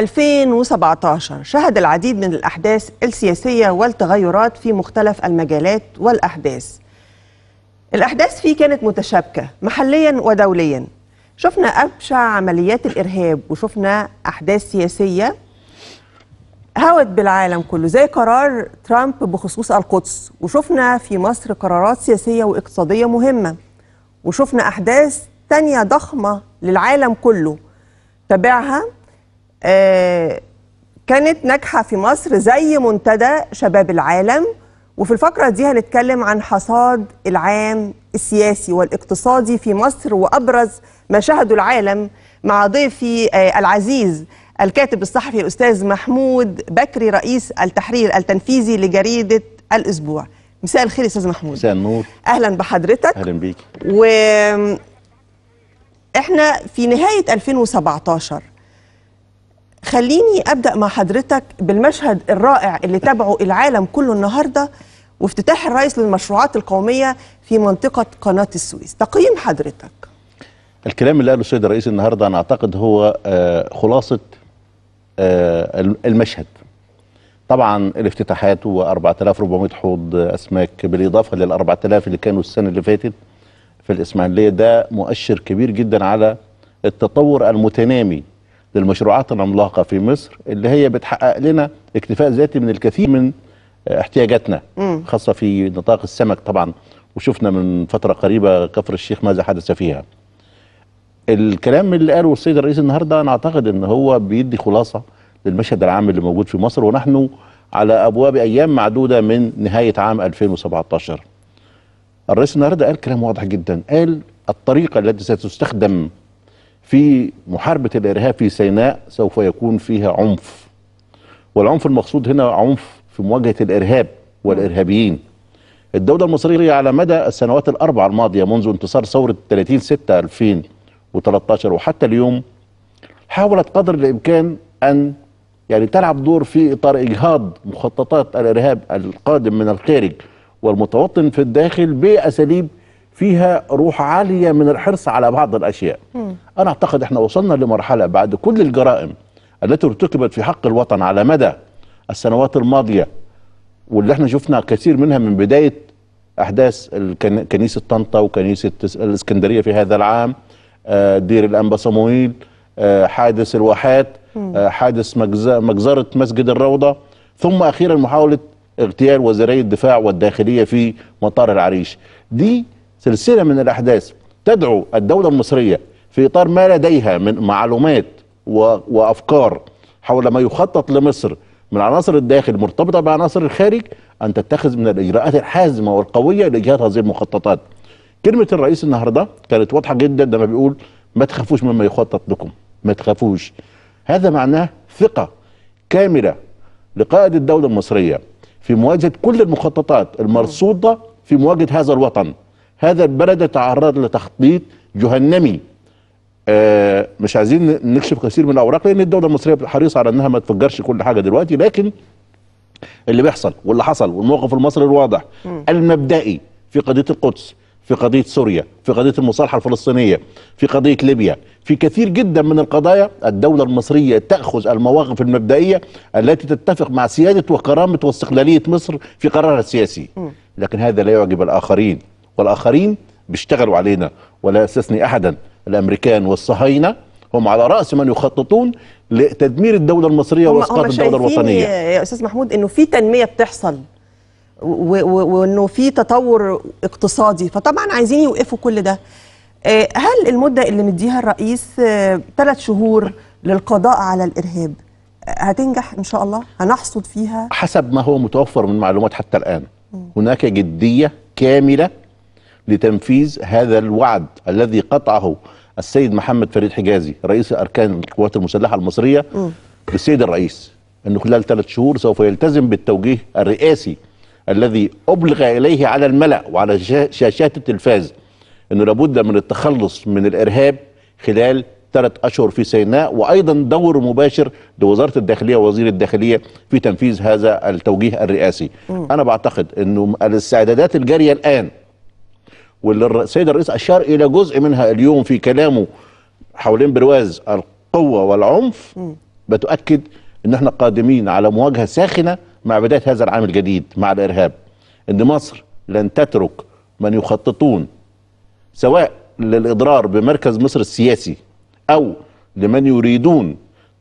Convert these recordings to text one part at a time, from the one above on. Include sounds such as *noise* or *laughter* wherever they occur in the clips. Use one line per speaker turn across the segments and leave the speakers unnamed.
2017 شهد العديد من الأحداث السياسية والتغيرات في مختلف المجالات والأحداث الأحداث فيه كانت متشابكة محليا ودوليا شفنا أبشع عمليات الإرهاب وشفنا أحداث سياسية هوت بالعالم كله زي قرار ترامب بخصوص القدس وشفنا في مصر قرارات سياسية واقتصادية مهمة وشفنا أحداث تانية ضخمة للعالم كله تابعها آه، كانت ناجحه في مصر زي منتدى شباب العالم وفي الفقره دي هنتكلم عن حصاد العام السياسي والاقتصادي في مصر وابرز ما شهده العالم مع ضيفي آه، العزيز الكاتب الصحفي الاستاذ محمود بكري رئيس التحرير التنفيذي لجريده الاسبوع مساء الخير استاذ محمود مساء النور اهلا بحضرتك اهلا بيك و احنا في نهايه 2017 خليني ابدا مع حضرتك بالمشهد الرائع اللي تابعه العالم كله النهارده وافتتاح الرئيس للمشروعات القوميه في منطقه قناه السويس تقييم حضرتك
الكلام اللي قاله السيد الرئيس النهارده انا اعتقد هو آه، خلاصه آه، المشهد طبعا الافتتاحات و 4400 حوض اسماك بالاضافه لل 4000 اللي كانوا السنه اللي فاتت في الاسماعيليه ده مؤشر كبير جدا على التطور المتنامي للمشروعات العملاقه في مصر اللي هي بتحقق لنا اكتفاء ذاتي من الكثير من احتياجاتنا خاصه في نطاق السمك طبعا وشفنا من فتره قريبه كفر الشيخ ماذا حدث فيها. الكلام اللي قاله السيد الرئيس النهارده انا اعتقد ان هو بيدي خلاصه للمشهد العام اللي موجود في مصر ونحن على ابواب ايام معدوده من نهايه عام 2017. الرئيس النهارده قال كلام واضح جدا، قال الطريقه التي ستستخدم في محاربة الإرهاب في سيناء سوف يكون فيها عنف والعنف المقصود هنا عنف في مواجهة الإرهاب والإرهابيين الدولة المصرية على مدى السنوات الأربع الماضية منذ انتصار ثورة 30 6 2013 وحتى اليوم حاولت قدر الإمكان أن يعني تلعب دور في إطار إجهاض مخططات الإرهاب القادم من الخارج والمتوطن في الداخل بأساليب فيها روح عالية من الحرص على بعض الأشياء م. أنا أعتقد إحنا وصلنا لمرحلة بعد كل الجرائم التي ارتكبت في حق الوطن على مدى السنوات الماضية واللي احنا شفنا كثير منها من بداية أحداث كنيسة طنطا وكنيسة الإسكندرية في هذا العام آه، دير الأنبا صمويل آه، حادث الواحات آه، حادث مجزرة مسجد الروضة ثم أخيرا محاولة اغتيال وزيري الدفاع والداخلية في مطار العريش دي سلسلة من الأحداث تدعو الدولة المصرية في إطار ما لديها من معلومات وأفكار حول ما يخطط لمصر من عناصر الداخل مرتبطة بعناصر الخارج أن تتخذ من الإجراءات الحازمة والقوية لإجهاد هذه المخططات كلمة الرئيس النهاردة كانت واضحة جدا لما بيقول ما تخافوش مما يخطط لكم ما تخافوش هذا معناه ثقة كاملة لقائد الدولة المصرية في مواجهة كل المخططات المرصودة في مواجهة هذا الوطن هذا البلد تعرض لتخطيط جهنمي آه، مش عايزين نكشف كثير من الاوراق لان الدوله المصريه حريصه على انها ما تفجرش كل حاجه دلوقتي لكن اللي بيحصل واللي حصل والموقف المصري الواضح م. المبدئي في قضيه القدس في قضيه سوريا في قضيه المصالحه الفلسطينيه في قضيه ليبيا في كثير جدا من القضايا الدوله المصريه تاخذ المواقف المبدئيه التي تتفق مع سياده وكرامه واستقلاليه مصر في قرارها السياسي م. لكن هذا لا يعجب الاخرين والآخرين بيشتغلوا علينا ولا يستثني أحدا الأمريكان والصهاينة هم على رأس من يخططون لتدمير الدولة المصرية وإسقاط الدولة الوطنية
يا أستاذ محمود أنه في تنمية بتحصل وأنه في تطور اقتصادي فطبعا عايزين يوقفوا كل ده آه، هل المدة اللي مديها الرئيس ثلاث آه، شهور للقضاء على الإرهاب آه، هتنجح إن شاء الله هنحصد فيها
حسب ما هو متوفر من معلومات حتى الآن هناك جدية كاملة لتنفيذ هذا الوعد الذي قطعه السيد محمد فريد حجازي رئيس أركان القوات المسلحة المصرية للسيد الرئيس أنه خلال ثلاث شهور سوف يلتزم بالتوجيه الرئاسي الذي أبلغ إليه على الملأ وعلى شاشات التلفاز أنه لابد من التخلص من الإرهاب خلال ثلاث أشهر في سيناء وأيضا دور مباشر لوزارة الداخلية ووزير الداخلية في تنفيذ هذا التوجيه الرئاسي م. أنا بعتقد أنه الاستعدادات الجارية الآن واللي السيد الرئيس أشار إلى جزء منها اليوم في كلامه حوالين برواز القوة والعنف بتؤكد إن احنا قادمين على مواجهة ساخنة مع بداية هذا العام الجديد مع الإرهاب إن مصر لن تترك من يخططون سواء للإضرار بمركز مصر السياسي أو لمن يريدون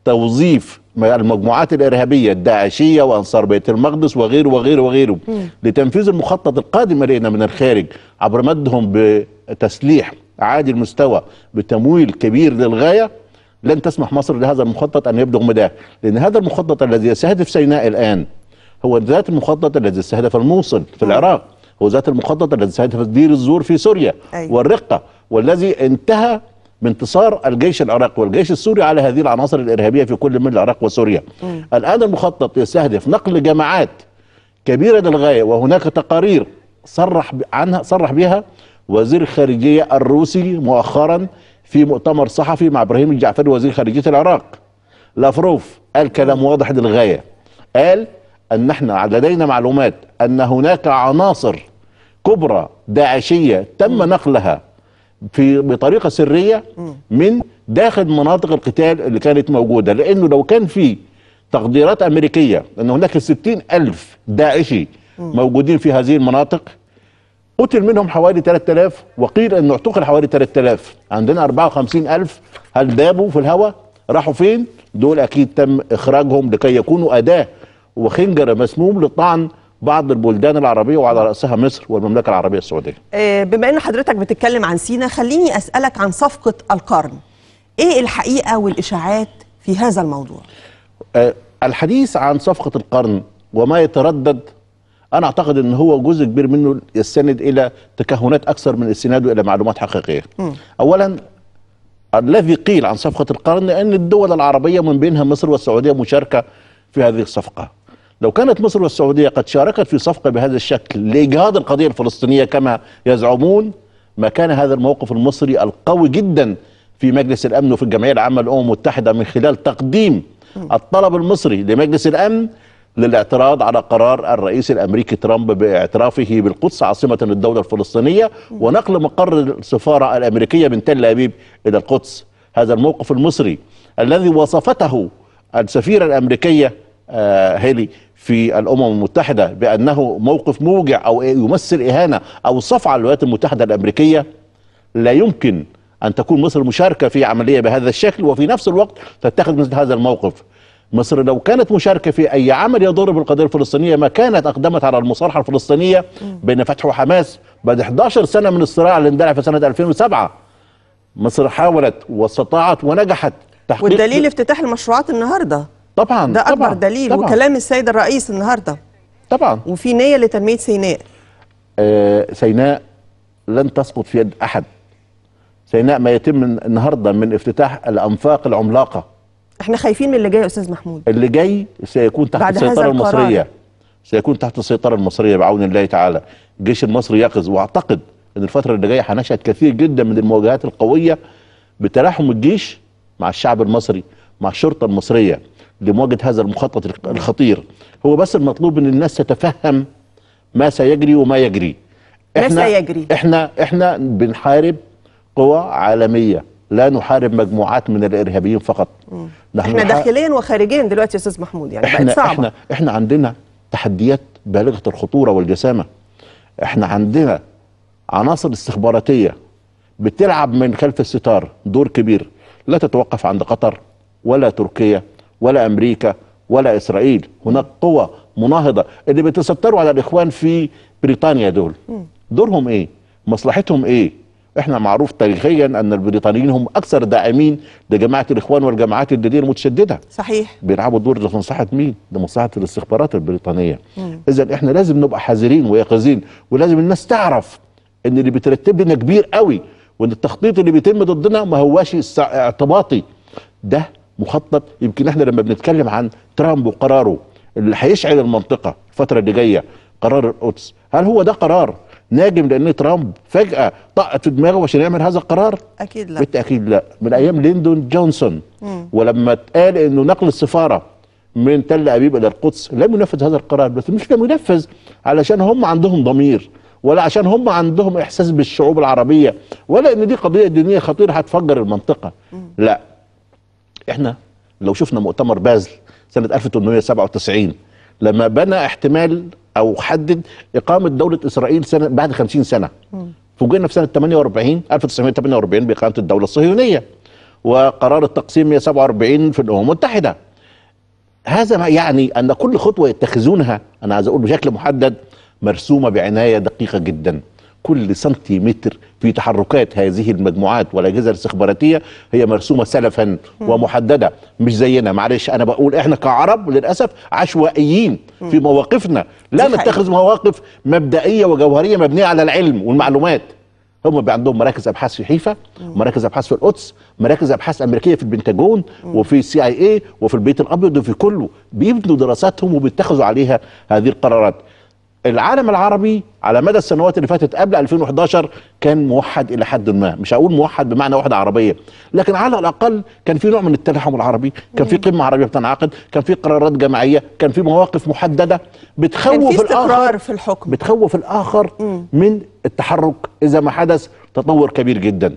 توظيف المجموعات الارهابيه الداعشيه وانصار بيت المقدس وغيره وغيره وغيره لتنفيذ المخطط القادم لنا من الخارج عبر مدهم بتسليح عالي المستوى بتمويل كبير للغايه لن تسمح مصر لهذا المخطط ان يبلغ مداه لان هذا المخطط الذي يستهدف سيناء الان هو ذات المخطط الذي استهدف الموصل في العراق هو ذات المخطط الذي استهدف دير الزور في سوريا أيوة. والرقه والذي انتهى بانتصار الجيش العراقي والجيش السوري على هذه العناصر الارهابيه في كل من العراق وسوريا. مم. الان المخطط يستهدف نقل جماعات كبيره للغايه وهناك تقارير صرح عنها صرح بها وزير الخارجيه الروسي مؤخرا في مؤتمر صحفي مع ابراهيم الجعفري وزير خارجيه العراق. لافروف قال كلام واضح للغايه. قال ان احنا لدينا معلومات ان هناك عناصر كبرى داعشيه تم نقلها في بطريقه سريه من داخل مناطق القتال اللي كانت موجوده لانه لو كان في تقديرات امريكيه ان هناك 60 الف داعشي موجودين في هذه المناطق قتل منهم حوالي 3000 وقيل انه اعتقل حوالي 3000 عندنا 54000 هل دابوا في الهواء راحوا فين دول اكيد تم اخراجهم لكي يكونوا اداه وخنجر مسموم للطعن بعض البلدان العربية وعلى آه. رأسها مصر والمملكة العربية السعودية
آه، بما أن حضرتك بتتكلم عن سينا خليني أسألك عن صفقة القرن إيه الحقيقة والإشاعات في هذا الموضوع؟
آه، الحديث عن صفقة القرن وما يتردد أنا أعتقد أن هو جزء كبير منه يستند إلى تكهنات أكثر من استناده إلى معلومات حقيقية م. أولا الذي قيل عن صفقة القرن أن الدول العربية من بينها مصر والسعودية مشاركة في هذه الصفقة لو كانت مصر والسعودية قد شاركت في صفقة بهذا الشكل لإجهاض القضية الفلسطينية كما يزعمون ما كان هذا الموقف المصري القوي جدا في مجلس الأمن وفي الجمعية العامة للأمم المتحدة من خلال تقديم الطلب المصري لمجلس الأمن للاعتراض على قرار الرئيس الامريكي ترامب باعترافه بالقدس عاصمه للدوله الفلسطينيه ونقل مقر السفاره الامريكيه من تل ابيب الى القدس هذا الموقف المصري الذي وصفته السفيره الامريكيه آه، هيلي في الامم المتحده بانه موقف موجع او يمثل اهانه او صفعه للولايات المتحده الامريكيه لا يمكن ان تكون مصر مشاركه في عمليه بهذا الشكل وفي نفس الوقت تتخذ مثل هذا الموقف مصر لو كانت مشاركة في أي عمل يضر بالقضية الفلسطينية ما كانت أقدمت على المصالحة الفلسطينية بين فتح وحماس بعد 11 سنة من الصراع اللي اندلع في سنة 2007 مصر حاولت واستطاعت ونجحت تحقيق والدليل
افتتاح المشروعات
النهارده طبعا ده اكبر طبعاً دليل طبعاً وكلام
السيد الرئيس النهارده طبعا وفي نيه لتنميه سيناء
آه سيناء لن تسقط في يد احد سيناء ما يتم النهارده من افتتاح الانفاق العملاقه احنا خايفين من اللي جاي يا استاذ محمود اللي جاي سيكون تحت السيطره المصريه سيكون تحت السيطره المصريه بعون الله تعالى الجيش المصري يقظ واعتقد ان الفتره اللي جايه هنشهد كثير جدا من المواجهات القويه بتلاحم الجيش مع الشعب المصري مع الشرطه المصريه لمواجهة هذا المخطط الخطير هو بس المطلوب ان الناس تتفهم ما سيجري وما يجري احنا ما سيجري احنا احنا بنحارب قوى عالميه لا نحارب مجموعات من الارهابيين فقط
نحن احنا داخليا وخارجيا دلوقتي يا استاذ محمود يعني
احنا صعبه احنا احنا عندنا تحديات بالغه الخطوره والجسامه احنا عندنا عناصر استخباراتيه بتلعب من خلف الستار دور كبير لا تتوقف عند قطر ولا تركيا ولا امريكا ولا اسرائيل هناك قوى مناهضه اللي بيتستروا على الاخوان في بريطانيا دول دورهم ايه مصلحتهم ايه احنا معروف تاريخيا ان البريطانيين هم اكثر داعمين لجماعه الاخوان والجماعات الدينيه المتشدده صحيح بيلعبوا الدور ده في مصلحه مين ده مصلحه الاستخبارات البريطانيه اذا احنا لازم نبقى حذرين ويقظين ولازم الناس تعرف ان اللي بيترتب لنا كبير قوي وان التخطيط اللي بيتم ضدنا ما هواش اعتباطي ده مخطط يمكن احنا لما بنتكلم عن ترامب وقراره اللي هيشعل المنطقه الفتره اللي جايه قرار القدس هل هو ده قرار ناجم لان ترامب فجاه طقت في دماغه عشان يعمل هذا القرار
اكيد لا بالتاكيد
لا من ايام ليندون جونسون مم. ولما اتقال انه نقل السفاره من تل ابيب الى القدس لم ينفذ هذا القرار بس مش لم ينفذ علشان هم عندهم ضمير ولا عشان هم عندهم احساس بالشعوب العربيه ولا ان دي قضيه دينيه خطيره هتفجر المنطقه مم. لا احنا لو شفنا مؤتمر بازل سنه 1897 لما بنى احتمال او حدد اقامه دوله اسرائيل سنه بعد 50 سنه فوجئنا في سنه 48 1948 باقامه الدوله الصهيونيه وقرار التقسيم 147 في الامم المتحده هذا ما يعني ان كل خطوه يتخذونها انا عايز اقول بشكل محدد مرسومه بعنايه دقيقه جدا كل سنتيمتر في تحركات هذه المجموعات والاجهزه الاستخباراتيه هي مرسومه سلفا ومحدده مش زينا معلش انا بقول احنا كعرب للاسف عشوائيين في مواقفنا لا نتخذ مواقف مبدئيه وجوهريه مبنيه على العلم والمعلومات هم عندهم مراكز ابحاث في حيفا مراكز ابحاث في القدس مراكز ابحاث امريكيه في البنتاجون وفي السي اي اي وفي البيت الابيض وفي كله بيبنوا دراساتهم وبيتخذوا عليها هذه القرارات العالم العربي على مدى السنوات اللي فاتت قبل 2011 كان موحد الى حد ما مش هقول موحد بمعنى وحده عربيه لكن على الاقل كان في نوع من التلاحم العربي كان في قمه عربيه بتنعقد كان في قرارات جماعيه كان في مواقف محدده بتخوف الاخر في الحكم بتخوف الاخر من التحرك اذا ما حدث تطور كبير جدا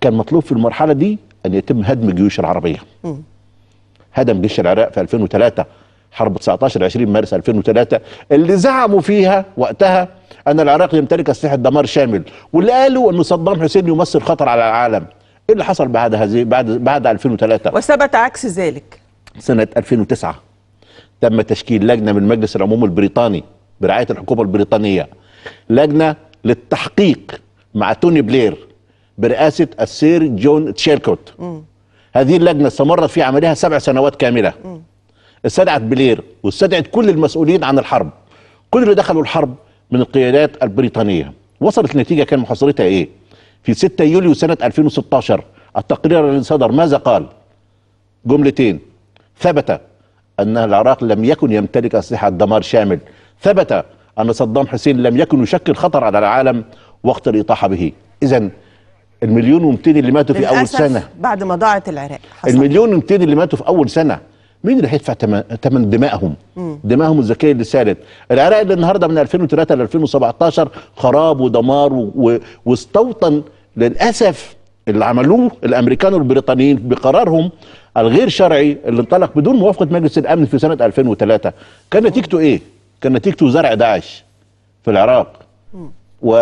كان مطلوب في المرحله دي ان يتم هدم الجيوش العربيه هدم جيش العراق في 2003 حرب 19 20 مارس 2003 اللي زعموا فيها وقتها ان العراق يمتلك اسلحه دمار شامل واللي قالوا ان صدام حسين يمثل خطر على العالم ايه اللي حصل بعد هذه بعد بعد 2003 وثبت عكس ذلك سنه 2009 تم تشكيل لجنه من مجلس العموم البريطاني برعايه الحكومه البريطانيه لجنه للتحقيق مع توني بلير برئاسه السير جون تشيركوت م. هذه اللجنه استمرت في عملها سبع سنوات كامله م. استدعت بلير واستدعت كل المسؤولين عن الحرب كل اللي دخلوا الحرب من القيادات البريطانية وصلت النتيجة كان محاصرتها إيه في 6 يوليو سنة 2016 التقرير الذي صدر ماذا قال جملتين ثبت أن العراق لم يكن يمتلك أسلحة دمار شامل ثبت أن صدام حسين لم يكن يشكل خطر على العالم وقت الإطاحة به إذا المليون و200 اللي ماتوا في أول سنة
بعد ما ضاعت العراق
حصل. المليون و200 اللي ماتوا في أول سنة مين اللي هيدفع ثمن دمائهم؟ دمائهم الذكيه اللي سالت، العراق اللي النهارده من 2003 ل 2017 خراب ودمار واستوطن للاسف اللي عملوه الامريكان والبريطانيين بقرارهم الغير شرعي اللي انطلق بدون موافقه مجلس الامن في سنه 2003 كان نتيجته ايه؟ كان نتيجته زرع داعش في العراق و...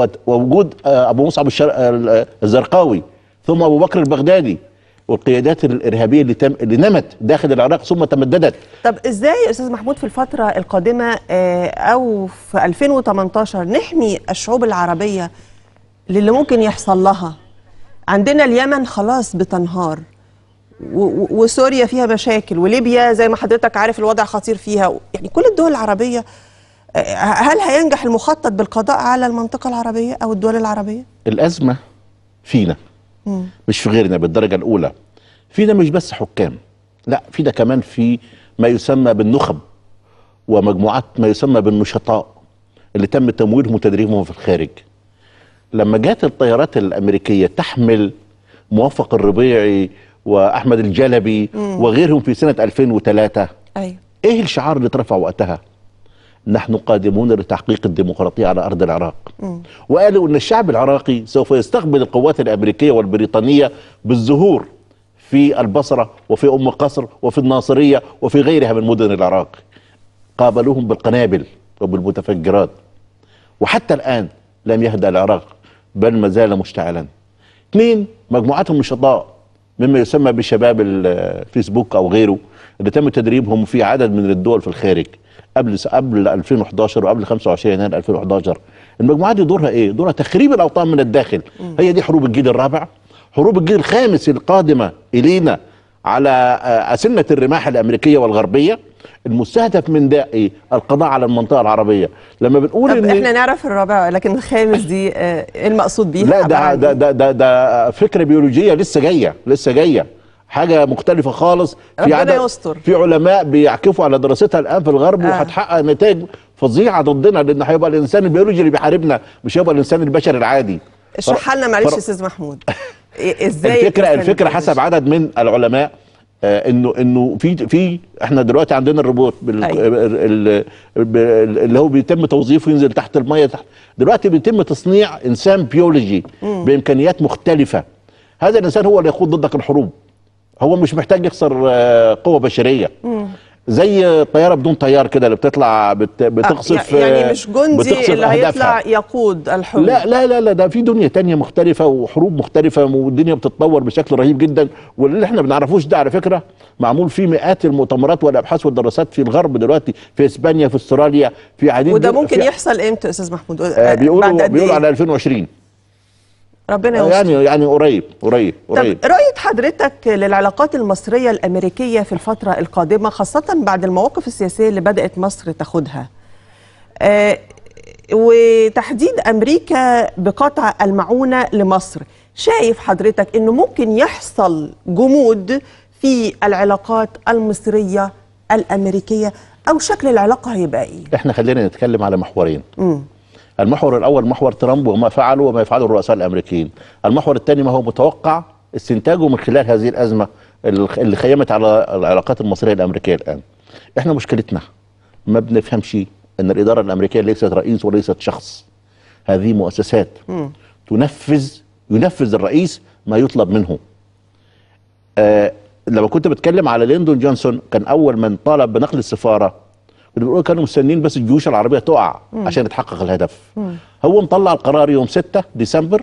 و... ووجود آه، ابو مصعب الشر... آه، آه، الزرقاوي ثم ابو بكر البغدادي والقيادات الارهابيه اللي تم اللي نمت داخل العراق ثم تمددت
طب ازاي يا استاذ محمود في الفتره القادمه آه، او في 2018 نحمي الشعوب العربيه للي ممكن يحصل لها عندنا اليمن خلاص بتنهار وسوريا فيها مشاكل وليبيا زي ما حضرتك عارف الوضع خطير فيها يعني كل الدول العربيه آه، هل هينجح المخطط بالقضاء على المنطقه العربيه او الدول العربيه
الازمه فينا مش في غيرنا بالدرجه الاولى فينا مش بس حكام لا فينا كمان في ما يسمى بالنخب ومجموعات ما يسمى بالنشطاء اللي تم تمويلهم وتدريبهم في الخارج لما جات الطيارات الامريكيه تحمل موفق الربيعي واحمد الجلبي مم. وغيرهم في سنه 2003 ايوه ايه الشعار اللي اترفع وقتها نحن قادمون لتحقيق الديمقراطية على أرض العراق م. وقالوا أن الشعب العراقي سوف يستقبل القوات الأمريكية والبريطانية بالزهور في البصرة وفي أم قصر وفي الناصرية وفي غيرها من مدن العراق قابلوهم بالقنابل وبالمتفجرات وحتى الآن لم يهدأ العراق بل ما زال مشتعلا اثنين مجموعات النشطاء مما يسمى بشباب الفيسبوك آه، أو غيره اللي تم تدريبهم في عدد من الدول في الخارج قبل قبل 2011 وقبل 25 يناير 2011 المجموعات دي دورها ايه؟ دورها تخريب الاوطان من الداخل هي دي حروب الجيل الرابع حروب الجيل الخامس القادمه الينا على آه، اسنه الرماح الامريكيه والغربيه المستهدف من ده ايه؟ القضاء على المنطقه العربيه، لما بنقول طب إن احنا
نعرف الرابع لكن الخامس دي آه، ايه المقصود بيها؟ لا ده
ده, ده ده ده فكره بيولوجيه لسه جايه لسه جايه حاجه مختلفه خالص في عدد يستر. في علماء بيعكفوا على دراستها الان في الغرب آه. وهتحقق نتائج فظيعه ضدنا لان هيبقى الانسان البيولوجي اللي بيحاربنا مش هيبقى الانسان البشري العادي اشرح لنا معلش يا استاذ
محمود *laughs* إيه- ازاي الفكره الفكره
حسب عدد من العلماء آه انه انه في في احنا دلوقتي عندنا الروبوت بال أيوة. اللي هو بيتم توظيفه ينزل تحت الميه تحت دلوقتي بيتم تصنيع انسان بيولوجي مم. بامكانيات مختلفه هذا الانسان هو اللي يخوض ضدك الحروب هو مش محتاج يخسر آه، قوه بشريه زي طياره بدون طيار كده اللي بتطلع بت... آه، بتقصف يعني مش آه، جندي اللي هيطلع يقود الحروب لا لا لا, لا ده في دنيا تانية مختلفه وحروب مختلفه والدنيا بتتطور بشكل رهيب جدا واللي احنا ما بنعرفوش ده على فكره معمول فيه مئات المؤتمرات والابحاث والدراسات في الغرب دلوقتي في اسبانيا في استراليا في عديد وده ممكن يحصل
امتى يا استاذ محمود آه بيقولوا بيقولوا إيه؟ على
2020 ربنا يستر يعني يعني قريب قريب قريب طب
رؤيه حضرتك للعلاقات المصريه الامريكيه في الفتره القادمه خاصه بعد المواقف السياسيه اللي بدات مصر تاخدها آه وتحديد امريكا بقطع المعونه لمصر شايف حضرتك انه ممكن يحصل جمود في العلاقات المصريه الامريكيه او شكل العلاقه هيبقى ايه
احنا خلينا نتكلم على محورين امم المحور الاول محور ترامب وما فعله وما يفعله الرؤساء الامريكيين المحور الثاني ما هو متوقع استنتاجه من خلال هذه الازمه اللي خيمت على العلاقات المصريه الامريكيه الان احنا مشكلتنا ما بنفهمش ان الاداره الامريكيه ليست رئيس وليست شخص هذه مؤسسات م. تنفذ ينفذ الرئيس ما يطلب منه آه لما كنت بتكلم على ليندون جونسون كان اول من طالب بنقل السفاره بيقولوا كانوا مستنيين بس الجيوش العربيه تقع مم. عشان يتحقق الهدف مم. هو مطلع القرار يوم 6 ديسمبر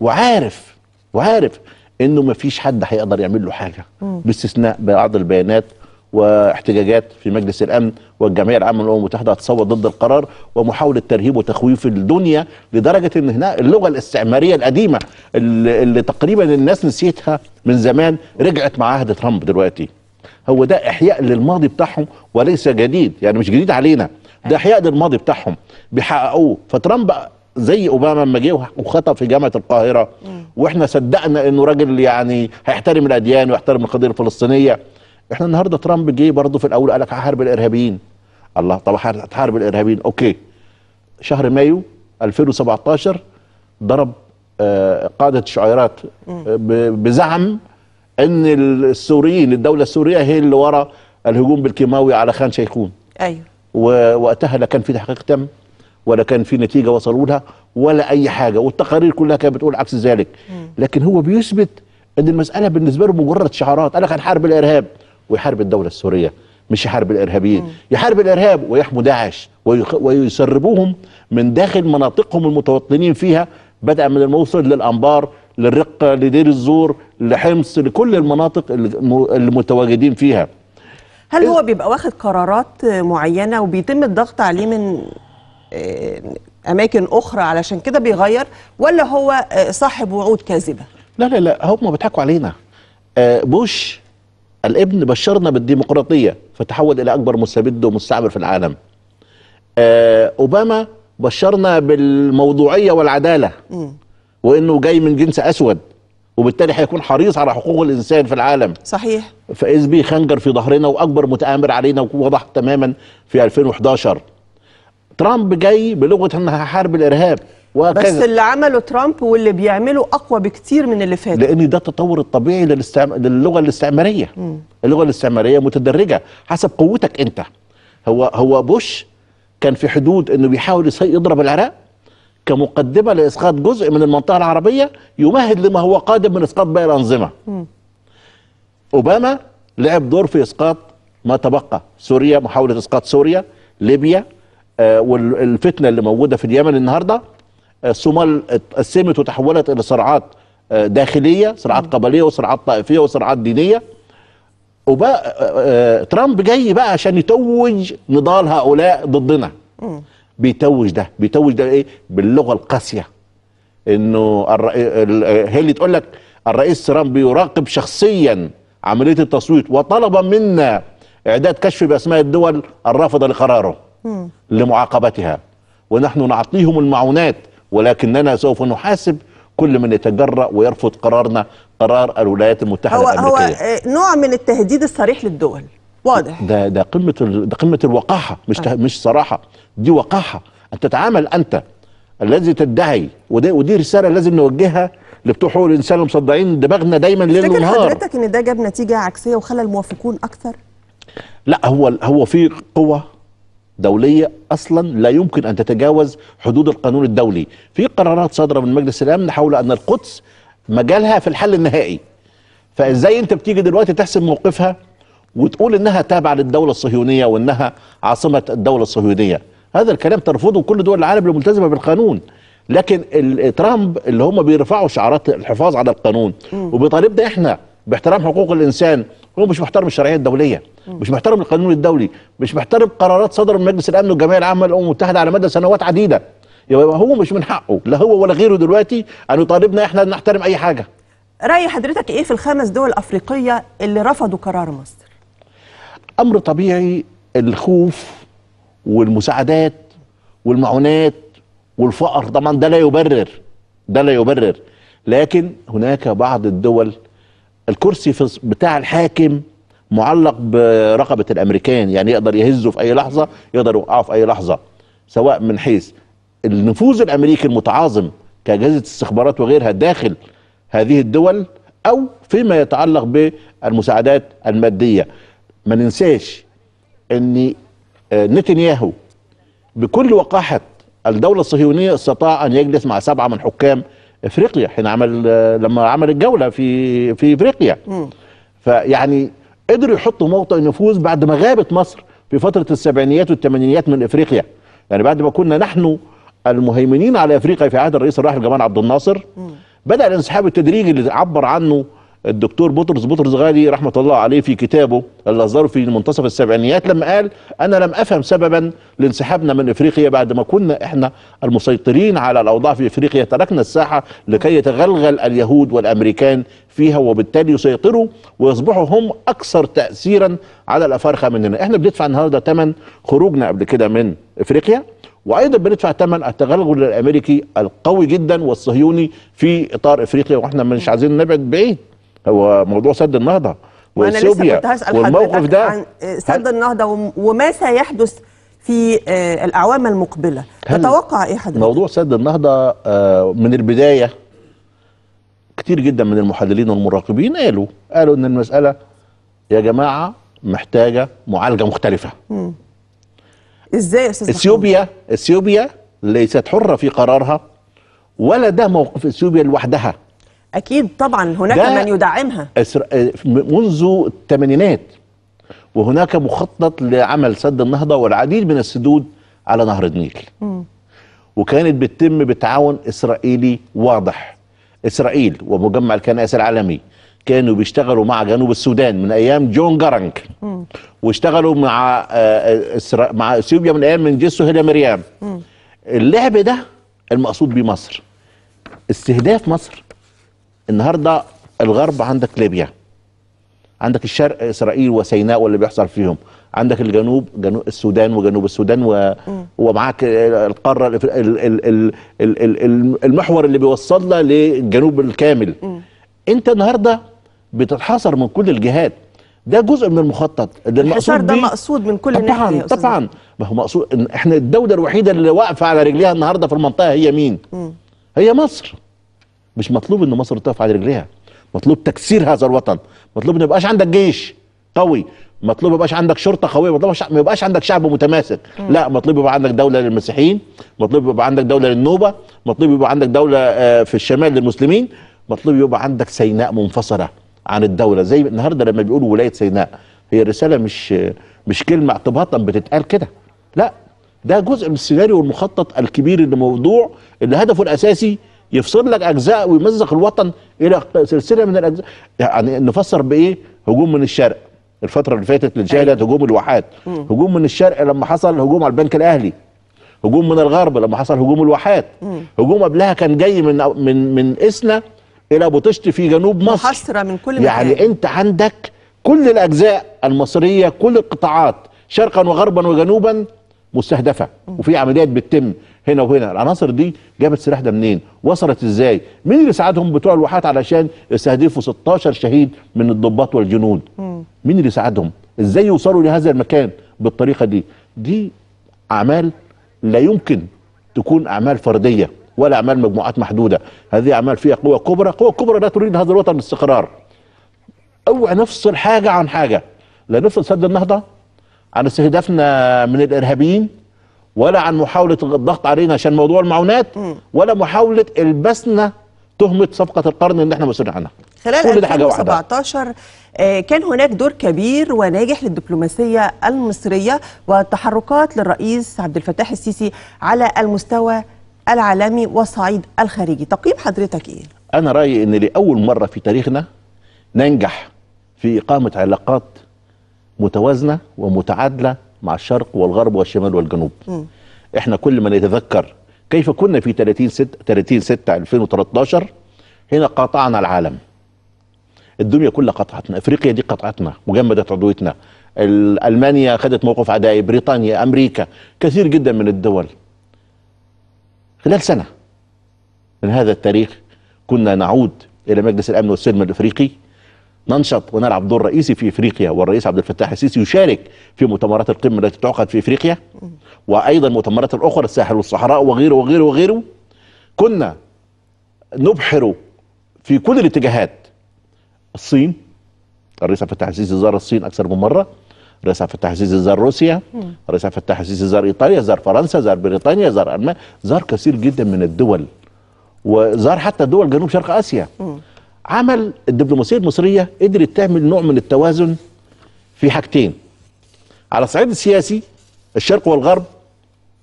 وعارف وعارف انه ما فيش حد هيقدر يعمل له حاجه مم. باستثناء بعض البيانات واحتجاجات في مجلس الامن والجمعيه العامه للامم المتحده هتصوت ضد القرار ومحاوله ترهيب وتخويف الدنيا لدرجه ان هنا اللغه الاستعماريه القديمه اللي, اللي تقريبا الناس نسيتها من زمان رجعت مع عهد ترامب دلوقتي هو ده احياء للماضي بتاعهم وليس جديد يعني مش جديد علينا ده أيوة. احياء للماضي بتاعهم بيحققوه فترامب زي اوباما لما جه وخطب في جامعه القاهره واحنا صدقنا انه راجل يعني هيحترم الاديان ويحترم القضيه الفلسطينيه احنا النهارده ترامب جه برضه في الاول قال لك هحارب الارهابيين الله طب هتحارب الارهابيين اوكي شهر مايو 2017 ضرب آه، قاده الشعيرات آه، بزعم ان السوريين الدوله السوريه هي اللي ورا الهجوم بالكيماوي على خان شيخون ايوه ووقتها لا كان في تحقيق تم ولا كان في نتيجه وصلوا لها ولا اي حاجه والتقارير كلها كانت بتقول عكس ذلك لكن هو بيثبت ان المساله بالنسبه له مجرد شعارات قال لك هنحارب الارهاب ويحارب الدوله السوريه مش يحارب الارهابيين يحارب الارهاب ويحموا داعش ويسربوهم من داخل مناطقهم المتوطنين فيها بدءا من الموصل للانبار للرقه لدير الزور لحمص لكل المناطق اللي متواجدين فيها هل هو إيه؟ بيبقى واخد
قرارات معينه وبيتم الضغط عليه من آه، اماكن
اخرى علشان كده بيغير ولا هو آه، صاحب وعود كاذبه لا لا لا هم بيضحكوا علينا آه، بوش الابن بشرنا بالديمقراطيه فتحول الى اكبر مستبد ومستعمر في العالم اوباما بشرنا بالموضوعيه والعداله م. وانه جاي من جنس اسود وبالتالي هيكون حريص على حقوق الانسان في العالم صحيح فاذ به خنجر في ظهرنا واكبر متامر علينا ووضح تماما في 2011 ترامب جاي بلغه انها حرب الارهاب وكذا. بس اللي عمله ترامب واللي بيعمله اقوى بكتير من اللي فات لان ده التطور الطبيعي للاستعم... للغه الاستعماريه م. اللغه الاستعماريه متدرجه حسب قوتك انت هو هو بوش كان في حدود انه بيحاول يضرب العراق كمقدمة لإسقاط جزء من المنطقة العربية يمهد لما هو قادم من إسقاط باقي الأنظمة أوباما لعب دور في إسقاط ما تبقى سوريا محاولة إسقاط سوريا ليبيا آه والفتنة اللي موجودة في اليمن النهاردة الصومال آه، اتقسمت وتحولت إلى صراعات آه داخلية صراعات قبلية وصراعات طائفية وصراعات دينية وبقى آه،, آه ترامب جاي بقى عشان يتوج نضال هؤلاء ضدنا بيتوج ده بيتوج ده ايه باللغه القاسيه انه هي اللي تقول لك الرئيس ترامب بيراقب شخصيا عمليه التصويت وطلب منا اعداد كشف باسماء الدول الرافضه لقراره لمعاقبتها ونحن نعطيهم المعونات ولكننا سوف نحاسب كل من يتجرأ ويرفض قرارنا قرار الولايات المتحده هو الامريكيه هو
إيه، نوع من التهديد الصريح للدول
واضح ده ده قمه ده قمه الوقاحه مش آه. مش صراحه دي وقاحه ان تتعامل انت الذي تدعي ودي, ودي رساله لازم نوجهها لبتوع حقوق الانسان المصدعين دماغنا دايما ليل ونهار حضرتك
ان ده جاب نتيجه عكسيه وخلى الموافقون اكثر
لا هو هو في قوه دوليه اصلا لا يمكن ان تتجاوز حدود القانون الدولي في قرارات صادره من مجلس الامن حول ان القدس مجالها في الحل النهائي فازاي انت بتيجي دلوقتي تحسب موقفها وتقول انها تابعه للدوله الصهيونيه وانها عاصمه الدوله الصهيونيه هذا الكلام ترفضه كل دول العالم الملتزمه بالقانون لكن ترامب اللي هم بيرفعوا شعارات الحفاظ على القانون وبيطالبنا احنا باحترام حقوق الانسان هو مش محترم الشرعيه الدوليه مش محترم القانون الدولي مش محترم قرارات صدر من مجلس الامن والجمعيه العامه للامم المتحده على مدى سنوات عديده يبقى هو مش من حقه لا هو ولا غيره دلوقتي ان يطالبنا احنا نحترم اي حاجه
راي حضرتك ايه في الخمس دول
الافريقيه اللي رفضوا قرار مصر امر طبيعي الخوف والمساعدات والمعونات والفقر طبعا ده لا يبرر ده لا يبرر لكن هناك بعض الدول الكرسي بتاع الحاكم معلق برقبه الامريكان يعني يقدر يهزه في اي لحظه يقدر يوقعه في اي لحظه سواء من حيث النفوذ الامريكي المتعاظم كاجهزه استخبارات وغيرها داخل هذه الدول او فيما يتعلق بالمساعدات الماديه ما ننساش ان آه، نتنياهو بكل وقاحه الدوله الصهيونيه استطاع ان يجلس مع سبعه من حكام افريقيا حين عمل آه، لما عمل الجوله في في افريقيا فيعني قدروا يحطوا موطئ نفوذ بعد ما غابت مصر في فتره السبعينيات والثمانينيات من افريقيا يعني بعد ما كنا نحن المهيمنين على افريقيا في عهد الرئيس الراحل جمال عبد الناصر بدا الانسحاب التدريجي اللي عبر عنه الدكتور بطرس بطرس غالي رحمه الله عليه في كتابه اللي اصدره في منتصف السبعينيات لما قال انا لم افهم سببا لانسحابنا من افريقيا بعد ما كنا احنا المسيطرين على الاوضاع في افريقيا تركنا الساحه لكي يتغلغل اليهود والامريكان فيها وبالتالي يسيطروا ويصبحوا هم اكثر تاثيرا على الافارقه مننا احنا بندفع النهارده ثمن خروجنا قبل كده من افريقيا وايضا بندفع ثمن التغلغل الامريكي القوي جدا والصهيوني في اطار افريقيا واحنا مش عايزين نبعد بعيد هو موضوع سد النهضه وسوبيا والموقف ده عن
سد النهضه وما سيحدث في آه، الاعوام المقبله تتوقع ايه حضرتك
موضوع سد النهضه آه، من البدايه كتير جدا من المحللين والمراقبين قالوا قالوا ان المساله يا جماعه محتاجه معالجه مختلفه مم. ازاي يا استاذ اثيوبيا اثيوبيا ليست حره في قرارها ولا ده موقف اثيوبيا لوحدها اكيد طبعا هناك من يدعمها آه، منذ الثمانينات وهناك مخطط لعمل سد النهضه والعديد من السدود على نهر النيل وكانت بتتم بتعاون اسرائيلي واضح اسرائيل ومجمع الكنائس العالمي كانوا بيشتغلوا مع جنوب السودان من ايام جون جارنك واشتغلوا مع آه، آه، إسرا... مع اثيوبيا من ايام من جيسو هيلا مريم اللعب ده المقصود بمصر مصر استهداف مصر النهارده الغرب عندك ليبيا عندك الشرق اسرائيل وسيناء واللي بيحصل فيهم عندك الجنوب جنوب السودان وجنوب السودان و... ومعاك القاره ال... ال... ال... ال... المحور اللي بيوصلنا للجنوب الكامل م. انت النهارده بتتحاصر من كل الجهات ده جزء من المخطط ده المقصود ده مقصود من كل ناحيه طبعا طبعا ما هو مقصود احنا الدوله الوحيده اللي واقفه على رجليها النهارده في المنطقه هي مين؟ م. هي مصر مش مطلوب ان مصر تقف على رجليها مطلوب تكسير هذا الوطن مطلوب ان يبقاش عندك جيش قوي مطلوب يبقاش عندك شرطه قويه مطلوب ما يبقاش عندك شعب متماسك م. لا مطلوب يبقى عندك دوله للمسيحيين مطلوب يبقى عندك دوله للنوبه مطلوب يبقى عندك دوله آه، في الشمال للمسلمين مطلوب يبقى عندك سيناء منفصله عن الدوله زي النهارده لما بيقولوا ولايه سيناء هي الرساله مش آه، مش كلمه اعتباطا بتتقال كده لا ده جزء من السيناريو المخطط الكبير موضوع اللي هدفه الاساسي يفصل لك اجزاء ويمزق الوطن الى سلسله من الاجزاء يعني نفسر بايه هجوم من الشرق الفتره اللي فاتت اللي أيوه. شهدت هجوم الواحات هجوم من الشرق لما حصل هجوم على البنك الاهلي هجوم من الغرب لما حصل هجوم الواحات هجوم قبلها كان جاي من من من اسنا الى بوتشت في جنوب مصر محصره من كل يعني مكان يعني انت عندك كل الاجزاء المصريه كل القطاعات شرقا وغربا وجنوبا مستهدفه وفي عمليات بتتم هنا وهنا العناصر دي جابت سلاح ده منين وصلت ازاي مين اللي ساعدهم بتوع الواحات علشان يستهدفوا 16 شهيد من الضباط والجنود مين اللي ساعدهم ازاي يوصلوا لهذا المكان بالطريقه دي دي اعمال لا يمكن تكون اعمال فرديه ولا اعمال مجموعات محدوده هذه اعمال فيها قوه كبرى قوه كبرى لا تريد هذا الوطن الاستقرار اوعى نفصل حاجه عن حاجه لا نفصل سد النهضه عن استهدافنا من الارهابيين ولا عن محاولة الضغط علينا عشان موضوع المعونات ولا محاولة البسنا تهمة صفقة القرن اللي احنا مسؤولين عنها
خلال كل ده حاجة واحدة 2017 آه، كان هناك دور كبير وناجح للدبلوماسية المصرية وتحركات للرئيس عبد الفتاح السيسي على المستوى العالمي والصعيد الخارجي تقييم حضرتك ايه؟
أنا رأيي أن لأول مرة في تاريخنا ننجح في إقامة علاقات متوازنة ومتعادلة مع الشرق والغرب والشمال والجنوب م. احنا كل ما نتذكر كيف كنا في 30 6 30 6 2013 هنا قطعنا العالم الدنيا كلها قطعتنا افريقيا دي قطعتنا وجمدت عضويتنا المانيا خدت موقف عدائي بريطانيا امريكا كثير جدا من الدول خلال سنه من هذا التاريخ كنا نعود الى مجلس الامن والسلم الافريقي ننشط ونلعب دور رئيسي في افريقيا والرئيس عبد الفتاح السيسي يشارك في مؤتمرات القمه التي تعقد في افريقيا وايضا المؤتمرات الاخرى الساحل والصحراء وغيره وغيره وغيره كنا نبحر في كل الاتجاهات الصين الرئيس عبد الفتاح السيسي زار الصين اكثر من مره الرئيس عبد الفتاح السيسي زار روسيا الرئيس عبد الفتاح السيسي زار ايطاليا زار فرنسا زار بريطانيا زار المانيا زار كثير جدا من الدول وزار حتى دول جنوب شرق اسيا عمل الدبلوماسيه المصريه قدرت تعمل نوع من التوازن في حاجتين على الصعيد السياسي الشرق والغرب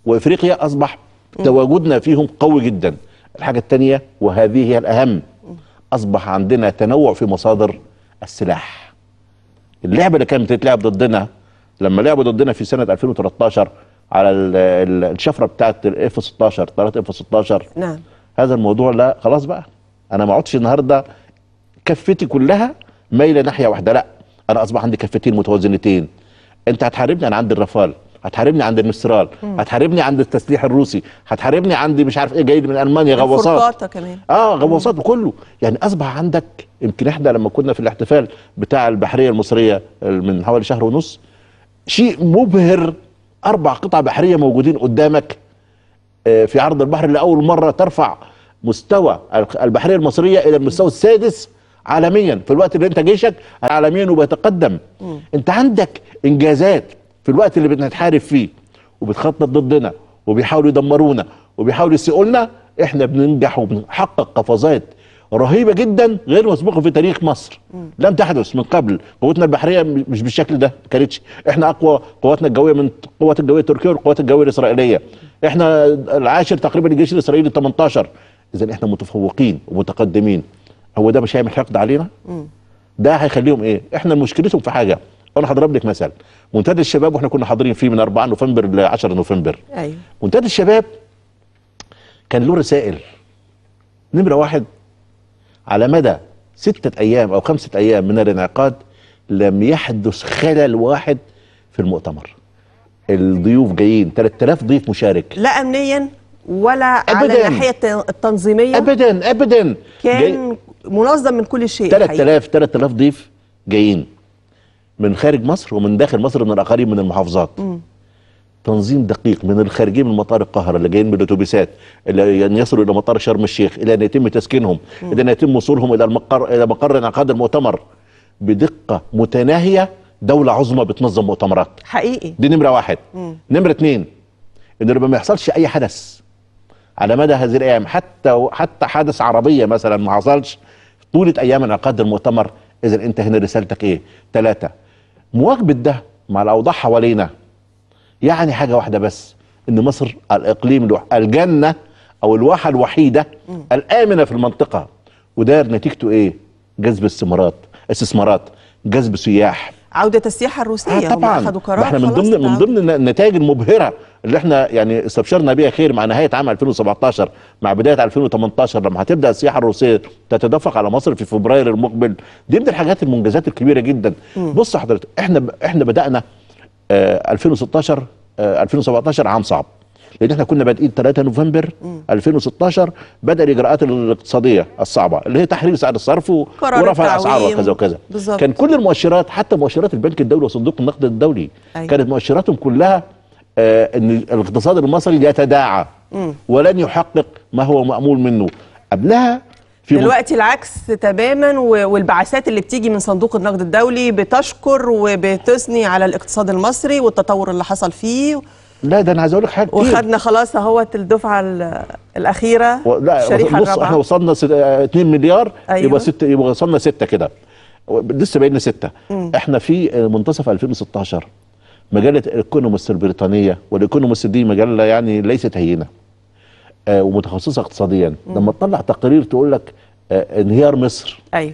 وافريقيا اصبح تواجدنا فيهم قوي جدا الحاجه الثانيه وهذه هي الاهم اصبح عندنا تنوع في مصادر السلاح اللعبه اللي كانت بتتلعب ضدنا لما لعبوا ضدنا في سنه 2013 على الشفره بتاعت الاف 16 طيارات اف 16 نعم هذا الموضوع لا خلاص بقى انا ما اقعدش النهارده كفتي كلها مايله ناحيه واحده لا انا اصبح عندي كفتين متوازنتين انت هتحاربني انا عند الرفال هتحاربني عند المسترال هتحاربني عند التسليح الروسي هتحاربني عند مش عارف ايه جاي من المانيا غواصات كمان اه غواصات وكله يعني اصبح عندك يمكن احنا لما كنا في الاحتفال بتاع البحريه المصريه من حوالي شهر ونص شيء مبهر اربع قطع بحريه موجودين قدامك آه، في عرض البحر لاول مره ترفع مستوى البحريه المصريه الى المستوى السادس عالميا في الوقت اللي انت جيشك عالميا وبيتقدم م. انت عندك انجازات في الوقت اللي بنتحارب فيه وبتخطط ضدنا وبيحاولوا يدمرونا وبيحاولوا يسيئولنا احنا بننجح وبنحقق قفزات رهيبه جدا غير مسبوقه في تاريخ مصر م. لم تحدث من قبل قوتنا البحريه مش بالشكل ده كانتش احنا اقوى قواتنا الجويه من القوات الجويه التركيه والقوات الجويه الاسرائيليه احنا العاشر تقريبا الجيش الاسرائيلي 18 اذا احنا متفوقين ومتقدمين هو ده مش هيعمل حقد علينا؟ مم. ده هيخليهم ايه؟ احنا مشكلتهم في حاجه انا هضرب لك مثل منتدى الشباب واحنا كنا حاضرين فيه من 4 نوفمبر ل 10 نوفمبر ايوه منتدى الشباب كان له رسائل نمره واحد على مدى ستة ايام او خمسة ايام من الانعقاد لم يحدث خلل واحد في المؤتمر الضيوف جايين 3000 ضيف مشارك
لا امنيا ولا أبداً. على الناحيه التنظيميه ابدا ابدا كان منظم من كل شيء 3000
3000 ضيف جايين من خارج مصر ومن داخل مصر من الاقاليم من المحافظات م. تنظيم دقيق من الخارجين من مطار القاهره اللي جايين بالاتوبيسات اللي يعني يصلوا الى مطار شرم الشيخ الى ان يتم تسكينهم م. الى ان يتم وصولهم الى المقر الى مقر انعقاد المؤتمر بدقه متناهيه دوله عظمى بتنظم مؤتمرات حقيقي دي نمره واحد م. نمره اثنين ان ما يحصلش اي حدث على مدى هذه الايام حتى حتى حادث عربيه مثلا ما حصلش طولة أيام انعقاد المؤتمر إذا أنت هنا رسالتك إيه؟ ثلاثة مواكبة ده مع الأوضاع حوالينا يعني حاجة واحدة بس إن مصر الإقليم الجنة أو الواحة الوحيدة الآمنة في المنطقة وده نتيجته إيه؟ جذب استثمارات استثمارات جذب سياح
عوده السياحه الروسيه آه طبعا اخذوا قرار احنا من
ضمن من ضمن النتائج المبهره اللي احنا يعني استبشرنا بيها خير مع نهايه عام 2017 مع بدايه 2018 لما هتبدا السياحه الروسيه تتدفق على مصر في فبراير المقبل دي من الحاجات المنجزات الكبيره جدا بص حضرتك احنا احنا بدانا آه 2016 آه 2017 عام صعب لان يعني احنا كنا بادئين 3 نوفمبر 2016 بدا الاجراءات الاقتصاديه الصعبه اللي هي تحرير سعر الصرف ورفع الاسعار وكذا وكذا بالزبط. كان كل المؤشرات حتى مؤشرات البنك الدولي وصندوق النقد الدولي أيوة. كانت مؤشراتهم كلها آه ان الاقتصاد المصري يتداعى مم. ولن يحقق ما هو مامول منه قبلها في دلوقتي
العكس تماما والبعثات اللي بتيجي من صندوق النقد الدولي بتشكر وبتثني على الاقتصاد المصري والتطور اللي حصل فيه لا ده انا عايز اقول لك حاجه وخدنا خلاص اهوت الدفعه الاخيره
و... لا الشريحه بص الرابعه احنا وصلنا 2 آه، مليار أيوه. يبقى 6 يبقى وصلنا 6 كده لسه بقينا 6 احنا في منتصف 2016 مجله الايكونومست البريطانيه والايكونومست دي مجله يعني ليست هينه آه ومتخصصه اقتصاديا م. لما تطلع تقارير تقول لك آه انهيار مصر ايوه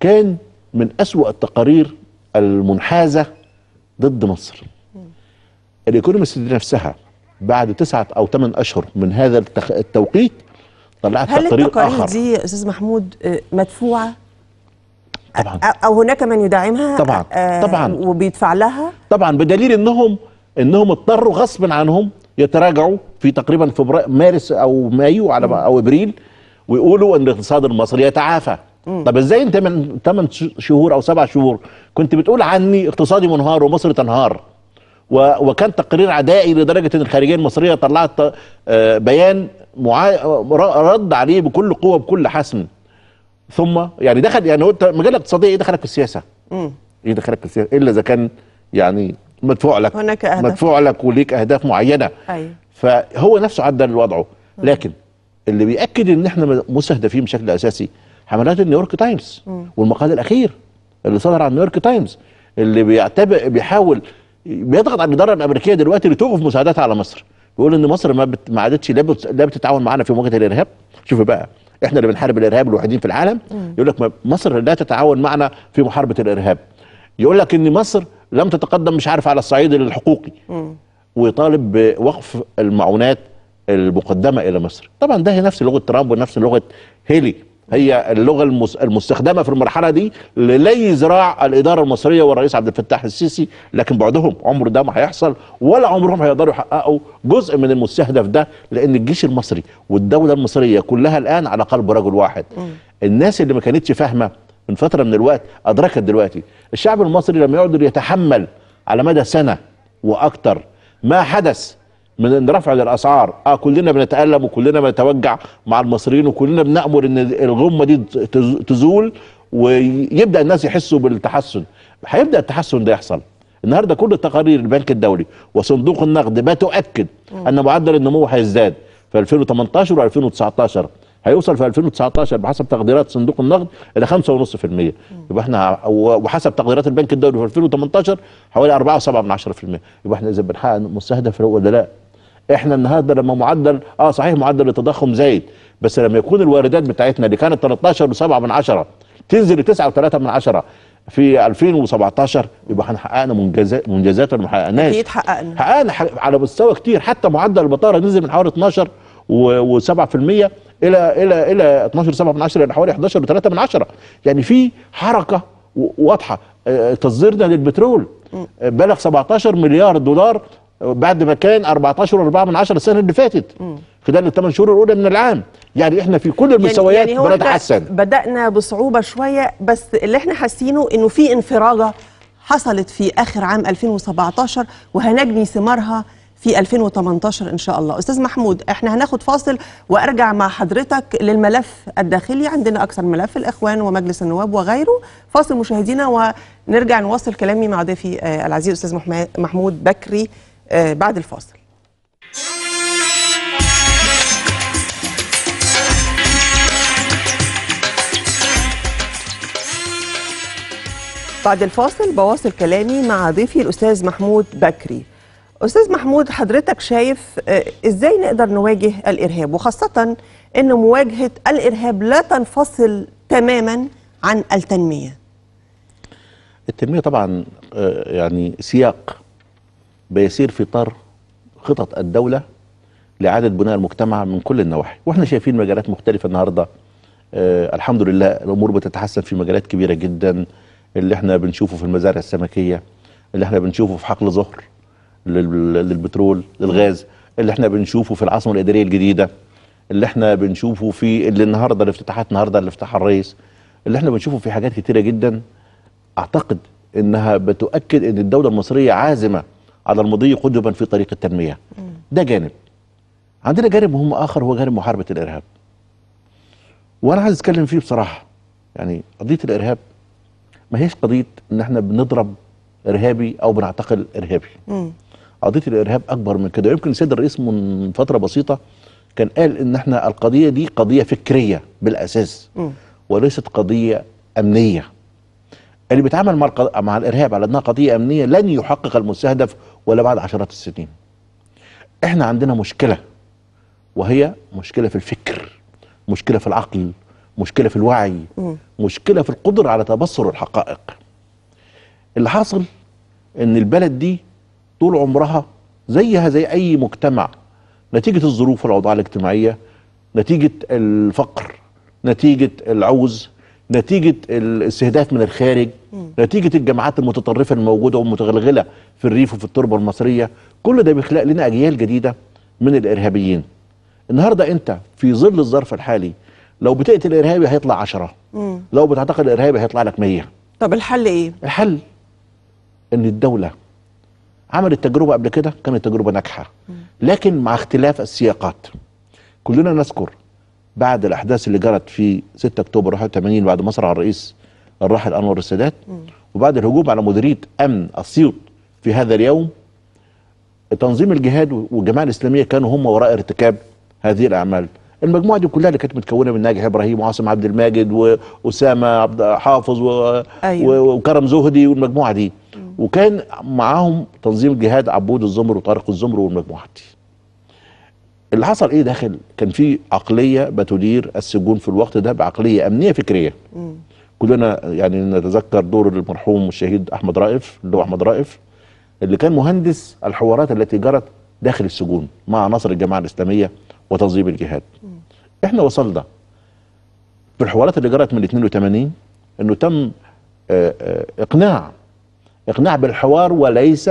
كان من اسوا التقارير المنحازه ضد مصر الايكونومست نفسها بعد تسعة أو ثمان أشهر من هذا التوقيت طلعت هل آخر هل التقارير دي
أستاذ محمود آه، مدفوعة؟ طبعا أو هناك من يدعمها؟
طبعا آه، طبعا وبيدفع لها؟ طبعا بدليل أنهم أنهم اضطروا غصب عنهم يتراجعوا في تقريبا فبراير مارس أو مايو على أو إبريل ويقولوا أن الاقتصاد المصري يتعافى طب ازاي انت من 8 شهور او 7 شهور كنت بتقول عني اقتصادي منهار ومصر تنهار وكان تقرير عدائي لدرجه ان الخارجيه المصريه طلعت آه، بيان رد عليه بكل قوه بكل حسم ثم يعني دخل يعني هو مجال الاقتصاديه ايه دخلك في السياسه؟ ايه دخلك في السياسه؟ الا اذا كان يعني مدفوع لك هناك أهداف. مدفوع لك وليك اهداف معينه أيوة. فهو نفسه عدل وضعه لكن اللي بياكد ان احنا مستهدفين بشكل اساسي حملات النيويورك تايمز والمقال الاخير اللي صدر عن نيويورك تايمز اللي بيعتبر بيحاول بيضغط على الاداره الامريكيه دلوقتي لتوقف مساعداتها على مصر بيقول ان مصر ما, بت... ما عادتش لا, بت... لا بتتعاون معانا في مواجهه الارهاب شوفوا بقى احنا اللي بنحارب الارهاب الوحيدين في العالم يقول لك مصر لا تتعاون معنا في محاربه الارهاب يقول لك ان مصر لم تتقدم مش عارف على الصعيد الحقوقي ويطالب بوقف المعونات المقدمه الى مصر طبعا ده هي نفس لغه ترامب ونفس لغه هيلي هي اللغه المستخدمه في المرحله دي للي ذراع الاداره المصريه والرئيس عبد الفتاح السيسي لكن بعدهم عمر ده ما هيحصل ولا عمرهم هيقدروا يحققوا جزء من المستهدف ده لان الجيش المصري والدوله المصريه كلها الان على قلب رجل واحد الناس اللي ما كانتش فاهمه من فتره من الوقت ادركت دلوقتي الشعب المصري لم يقدر يتحمل على مدى سنه واكثر ما حدث من رفع للاسعار اه كلنا بنتالم وكلنا بنتوجع مع المصريين وكلنا بنامر ان الغمه دي تزول ويبدا الناس يحسوا بالتحسن هيبدا التحسن ده يحصل النهارده كل التقارير البنك الدولي وصندوق النقد بتؤكد ان معدل النمو هيزداد في 2018 و2019 هيوصل في 2019 بحسب تقديرات صندوق النقد الى 5.5% يبقى احنا وحسب تقديرات البنك الدولي في 2018 حوالي 4.7 يبقى احنا اذا بنحقق المستهدف ولا لا احنا النهارده لما معدل اه صحيح معدل التضخم زايد بس لما يكون الواردات بتاعتنا اللي كانت 13.7 تنزل ل 9.3 في 2017 يبقى احنا حققنا منجزات منجزات ما حققناش اكيد حققنا حققنا على مستوى كتير حتى معدل البطاله نزل من حوالي 12 و7% الى الى الى 12.7 الى حوالي 11 و3 يعني في حركه واضحه آه، تصديرنا للبترول آه، بلغ 17 مليار دولار بعد ما كان 14 4 من 10 السنه اللي فاتت خلال الثمان شهور الاولى من العام يعني احنا في كل يعني- المستويات يعني بنتحسن
بدانا بصعوبه شويه بس اللي احنا حاسينه انه في انفراجه حصلت في اخر عام 2017 وهنجني ثمارها في 2018 ان شاء الله استاذ محمود احنا هناخد فاصل وارجع مع حضرتك للملف الداخلي عندنا اكثر ملف الاخوان ومجلس النواب وغيره فاصل مشاهدينا ونرجع نواصل كلامي مع ضيفي آه، العزيز استاذ محمود بكري آه، بعد الفاصل بعد الفاصل بواصل كلامي مع ضيفي الأستاذ محمود بكري أستاذ محمود حضرتك شايف آه، إزاي نقدر نواجه الإرهاب وخاصة أن مواجهة الإرهاب لا تنفصل تماما عن التنمية
التنمية طبعا آه، يعني سياق بيسير في طر خطط الدولة لإعادة بناء المجتمع من كل النواحي وإحنا شايفين مجالات مختلفة النهاردة آه الحمد لله الأمور بتتحسن في مجالات كبيرة جدا اللي إحنا بنشوفه في المزارع السمكية اللي إحنا بنشوفه في حقل ظهر للبترول للغاز اللي إحنا بنشوفه في العاصمة الإدارية الجديدة اللي إحنا بنشوفه في اللي النهاردة الافتتاحات النهاردة اللي افتتحها الرئيس اللي إحنا بنشوفه في حاجات كتيرة جدا أعتقد إنها بتؤكد إن الدولة المصرية عازمة على المضي قدما في طريق التنمية ده جانب عندنا جانب مهم آخر هو جانب محاربة الإرهاب وأنا عايز أتكلم فيه بصراحة يعني قضية الإرهاب ما هيش قضية إن إحنا بنضرب إرهابي أو بنعتقل إرهابي مم. قضية الإرهاب أكبر من كده يمكن السيد الرئيس من فترة بسيطة كان قال إن إحنا القضية دي قضية فكرية بالأساس مم. وليست قضية أمنية اللي بيتعامل مع الارهاب على انها قضيه امنيه لن يحقق المستهدف ولا بعد عشرات السنين. احنا عندنا مشكله وهي مشكله في الفكر، مشكله في العقل، مشكله في الوعي، مشكله في القدره على تبصر الحقائق. اللي حاصل ان البلد دي طول عمرها زيها زي اي مجتمع نتيجه الظروف والاوضاع الاجتماعيه، نتيجه الفقر، نتيجه العوز، نتيجه الاستهداف من الخارج نتيجه الجماعات المتطرفه الموجوده والمتغلغله في الريف وفي التربه المصريه كل ده بيخلق لنا اجيال جديده من الارهابيين النهارده انت في ظل الظرف الحالي لو بتقتل ارهابي هيطلع عشرة مم. لو بتعتقد ارهابي هيطلع لك 100 طب الحل ايه الحل ان الدوله عملت تجربه قبل كده كانت تجربه ناجحه لكن مع اختلاف السياقات كلنا نذكر بعد الاحداث اللي جرت في 6 اكتوبر 81 بعد على الرئيس الراحل انور السادات وبعد الهجوم على مديريه امن اسيوط في هذا اليوم تنظيم الجهاد والجماعه الاسلاميه كانوا هم وراء ارتكاب هذه الاعمال المجموعه دي كلها اللي كانت متكونه من ناجح ابراهيم وعاصم عبد الماجد واسامه عبد حافظ و... أيوة. وكرم زهدي والمجموعه دي وكان معاهم تنظيم الجهاد عبود الزمر وطارق الزمر والمجموعه دي اللي حصل ايه داخل كان في عقليه بتدير السجون في الوقت ده بعقليه امنيه فكريه كلنا يعني نتذكر دور المرحوم الشهيد احمد رائف اللي هو احمد رائف اللي كان مهندس الحوارات التي جرت داخل السجون مع عناصر الجماعه الاسلاميه وتنظيم الجهاد م. احنا وصلنا في الحوارات اللي جرت من 82 انه تم آه، آه، اقناع اقناع بالحوار وليس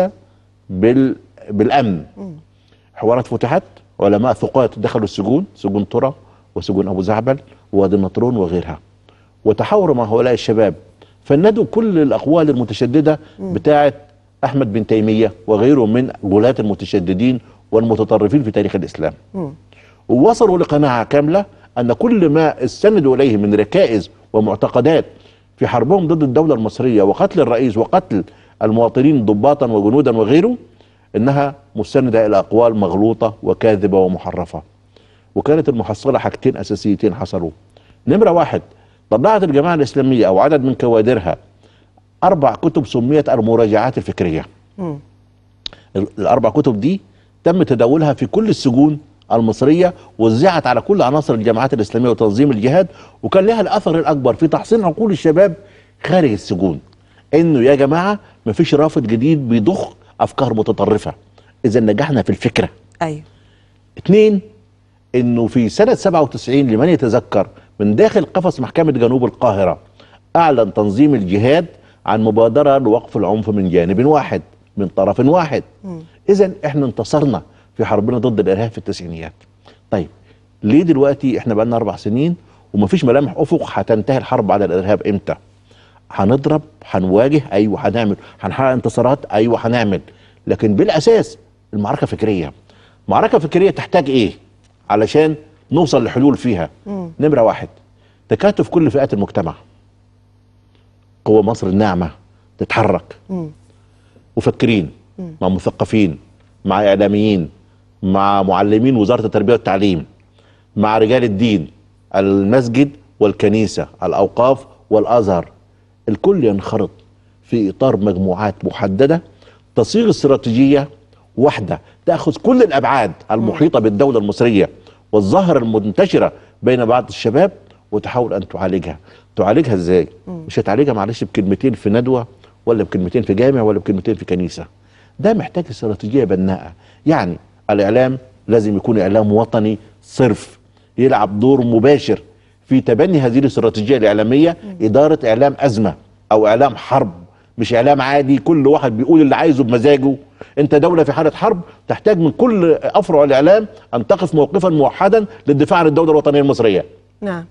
بال بالامن م. حوارات فتحت علماء ثقات دخلوا السجون سجون طرة وسجون أبو زعبل ووادي النطرون وغيرها وتحاوروا مع هؤلاء الشباب فندوا كل الأقوال المتشددة بتاعة أحمد بن تيمية وغيره من غلاة المتشددين والمتطرفين في تاريخ الإسلام ووصلوا لقناعة كاملة أن كل ما استندوا إليه من ركائز ومعتقدات في حربهم ضد الدولة المصرية وقتل الرئيس وقتل المواطنين ضباطا وجنودا وغيره انها مستنده الى اقوال مغلوطه وكاذبه ومحرفه وكانت المحصله حاجتين اساسيتين حصلوا نمره واحد طلعت الجماعه الاسلاميه او عدد من كوادرها اربع كتب سميت المراجعات الفكريه امم الاربع كتب دي تم تداولها في كل السجون المصريه وزعت على كل عناصر الجماعات الاسلاميه وتنظيم الجهاد وكان لها الاثر الاكبر في تحصين عقول الشباب خارج السجون انه يا جماعه مفيش رافض جديد بيضخ افكار متطرفه اذا نجحنا في الفكره ايوه اثنين انه في سنه 97 لمن يتذكر من داخل قفص محكمه جنوب القاهره اعلن تنظيم الجهاد عن مبادره لوقف العنف من جانب واحد من طرف واحد اذا احنا انتصرنا في حربنا ضد الارهاب في التسعينيات طيب ليه دلوقتي احنا بقالنا اربع سنين ومفيش ملامح افق هتنتهي الحرب على الارهاب امتى هنضرب هنواجه ايوه هنعمل هنحقق انتصارات ايوه هنعمل لكن بالاساس المعركه فكريه معركه فكريه تحتاج ايه علشان نوصل لحلول فيها مم. نمره واحد تكاتف كل فئات المجتمع قوى مصر الناعمه تتحرك مم. مفكرين مم. مع مثقفين مع اعلاميين مع معلمين وزاره التربيه والتعليم مع رجال الدين المسجد والكنيسه الاوقاف والازهر الكل ينخرط في اطار مجموعات محدده تصيغ استراتيجيه واحده تاخذ كل الابعاد المحيطه بالدوله المصريه والظاهره المنتشره بين بعض الشباب وتحاول ان تعالجها تعالجها ازاي مش هتعالجها معلش بكلمتين في ندوه ولا بكلمتين في جامع ولا بكلمتين في كنيسه ده محتاج استراتيجيه بناءه يعني الاعلام لازم يكون اعلام وطني صرف يلعب دور مباشر في تبني هذه الاستراتيجيه الاعلاميه اداره اعلام ازمه او اعلام حرب مش اعلام عادي كل واحد بيقول اللي عايزه بمزاجه انت دوله في حاله حرب تحتاج من كل افرع الاعلام ان تقف موقفا موحدا للدفاع عن الدوله الوطنيه المصريه نعم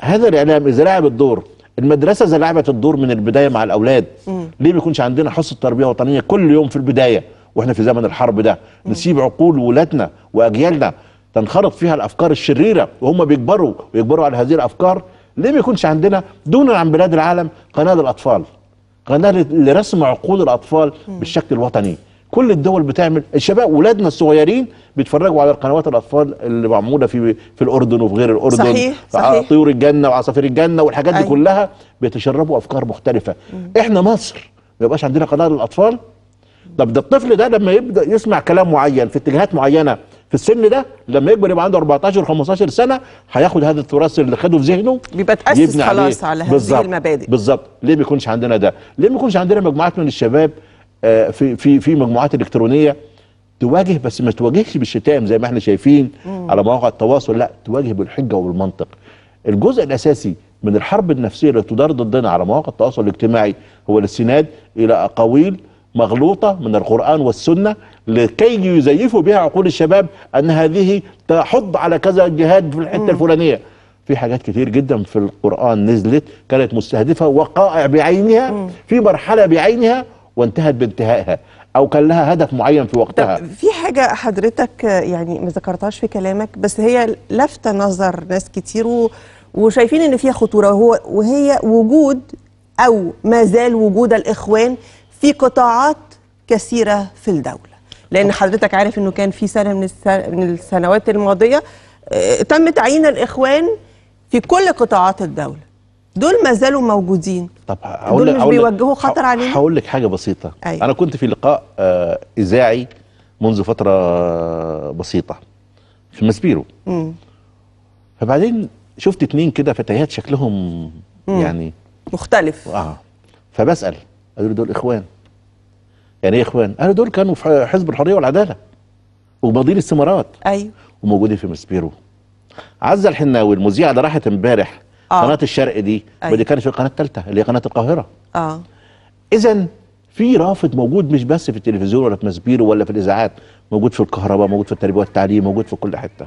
هذا الاعلام اذا لعب الدور المدرسه اذا لعبت الدور من البدايه مع الاولاد م. ليه ما يكونش عندنا حصه تربيه وطنيه كل يوم في البدايه واحنا في زمن الحرب ده نسيب عقول ولادنا واجيالنا تنخرط فيها الافكار الشريره وهم بيكبروا ويكبروا على هذه الافكار ليه ما يكونش عندنا دونا عن بلاد العالم قناه للاطفال قناه لرسم عقول الاطفال بالشكل الوطني كل الدول بتعمل الشباب ولادنا الصغيرين بيتفرجوا على القنوات الاطفال اللي معموله في في الاردن وفي غير الاردن صحيح صحيح طيور الجنه وعصافير الجنه والحاجات أي. دي كلها بيتشربوا افكار مختلفه مم. احنا مصر ما يبقاش عندنا قناه للاطفال طب ده الطفل ده لما يبدا يسمع كلام معين في اتجاهات معينه في السن ده لما يكبر يبقى عنده 14 15 سنه هياخد هذا التراث اللي خده في ذهنه بيبقى تاسس خلاص على هذه المبادئ بالظبط ليه ما يكونش عندنا ده؟ ليه ما يكونش عندنا مجموعات من الشباب آه، في في في مجموعات الكترونيه تواجه بس ما تواجهش بالشتام زي ما احنا شايفين مم. على مواقع التواصل لا تواجه بالحجه وبالمنطق. الجزء الاساسي من الحرب النفسيه اللي تدار ضدنا على مواقع التواصل الاجتماعي هو الاستناد الى اقاويل مغلوطة من القرآن والسنة لكي يزيفوا بها عقول الشباب أن هذه تحض على كذا جهاد في الحتة الفلانية في حاجات كتير جدا في القرآن نزلت كانت مستهدفة وقائع بعينها في مرحلة بعينها وانتهت بانتهائها او كان لها هدف معين في وقتها في
حاجه حضرتك يعني ما ذكرتهاش في كلامك بس هي لفت نظر ناس كتير وشايفين ان فيها خطوره وهي وجود او ما زال وجود الاخوان في قطاعات كثيرة في الدولة لأن حضرتك عارف أنه كان في سنة من, السنوات الماضية آه، تم تعيين الإخوان في كل قطاعات الدولة دول ما زالوا موجودين
طب هقول دول مش بيوجهوا خطر علينا هقول لك حاجه بسيطه أيوة. انا كنت في لقاء آه، اذاعي منذ فتره آه، بسيطه في ماسبيرو فبعدين شفت اتنين كده فتيات شكلهم مم. يعني مختلف اه فبسال قالوا دول اخوان يعني ايه اخوان؟ قالوا دول كانوا في حزب الحريه والعداله وماضيين استمارات ايوه وموجودين في مسبيرو عزه الحناوي المذيعه اللي راحت امبارح آه. قناه الشرق دي أيوة. ودي كانت في القناه الثالثه اللي هي قناه القاهره اه اذا في رافض موجود مش بس في التلفزيون ولا في مسبيرو ولا في الاذاعات موجود في الكهرباء موجود في التربيه والتعليم موجود في كل حته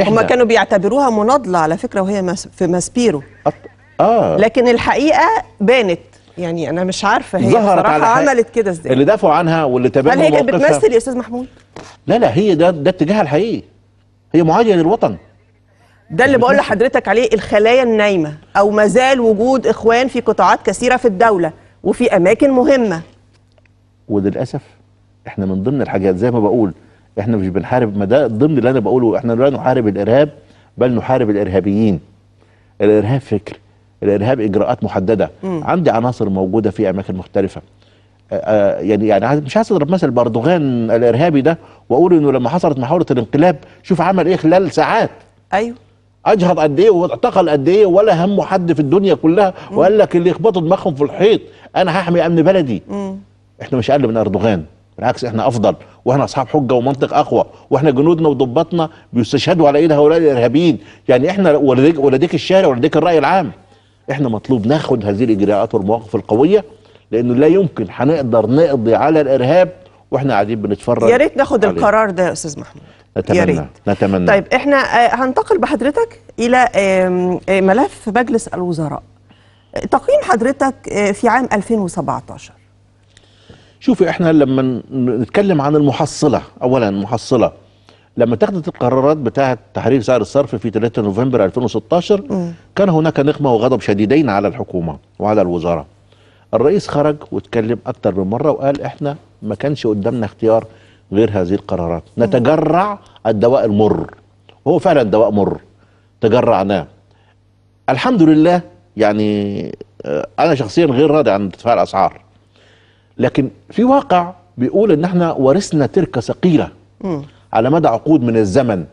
هم كانوا بيعتبروها مناضله على فكره وهي في مسبيرو أط... اه لكن الحقيقه بانت يعني انا مش عارفه هي بصراحه عملت
كده ازاي اللي دافعوا عنها واللي تابعوا هل هي كانت بتمثل يا استاذ محمود لا لا هي ده ده اتجاهها الحقيقي هي معاديه للوطن ده اللي يعني بقول
لحضرتك عليه الخلايا النايمه او ما زال وجود اخوان في قطاعات كثيره في الدوله وفي اماكن مهمه
وللاسف احنا من ضمن الحاجات زي ما بقول احنا مش بنحارب ما ده ضمن اللي انا بقوله احنا لا نحارب الارهاب بل نحارب الارهابيين الارهاب فكر الارهاب اجراءات محدده م. عندي عناصر موجوده في اماكن مختلفه آه، آه، يعني يعني مش عايز اضرب مثل باردوغان الارهابي ده واقول انه لما حصلت محاوله الانقلاب شوف عمل ايه خلال ساعات ايوه اجهض قد ايه واعتقل قد ايه ولا همه حد في الدنيا كلها وقال لك اللي يخبطوا دماغهم في الحيط انا هحمي امن بلدي مم. احنا مش اقل من اردوغان بالعكس احنا افضل واحنا اصحاب حجه ومنطق اقوى واحنا جنودنا وضباطنا بيستشهدوا على ايد هؤلاء الارهابيين يعني احنا ولديك ولديك الشارع ولديك الراي العام احنا مطلوب ناخد هذه الاجراءات والمواقف القويه لانه لا يمكن هنقدر نقضي على الارهاب واحنا قاعدين بنتفرج يا ريت ناخد عليه. القرار
ده يا استاذ محمود
نتمنى يا ريت. نتمنى طيب
احنا هنتقل آه، بحضرتك الى آه، ملف مجلس الوزراء تقييم حضرتك آه، في عام 2017
شوفي احنا لما نتكلم عن المحصله اولا المحصله لما اتخذت القرارات بتاعه تحرير سعر الصرف في 3 نوفمبر 2016 م. كان هناك نقمه وغضب شديدين على الحكومه وعلى الوزاره الرئيس خرج واتكلم اكثر من مره وقال احنا ما كانش قدامنا اختيار غير هذه القرارات نتجرع الدواء المر هو فعلا دواء مر تجرعناه الحمد لله يعني آه، انا شخصيا غير راضي عن ارتفاع الاسعار لكن في واقع بيقول ان احنا ورثنا تركه ثقيله على مدى عقود من الزمن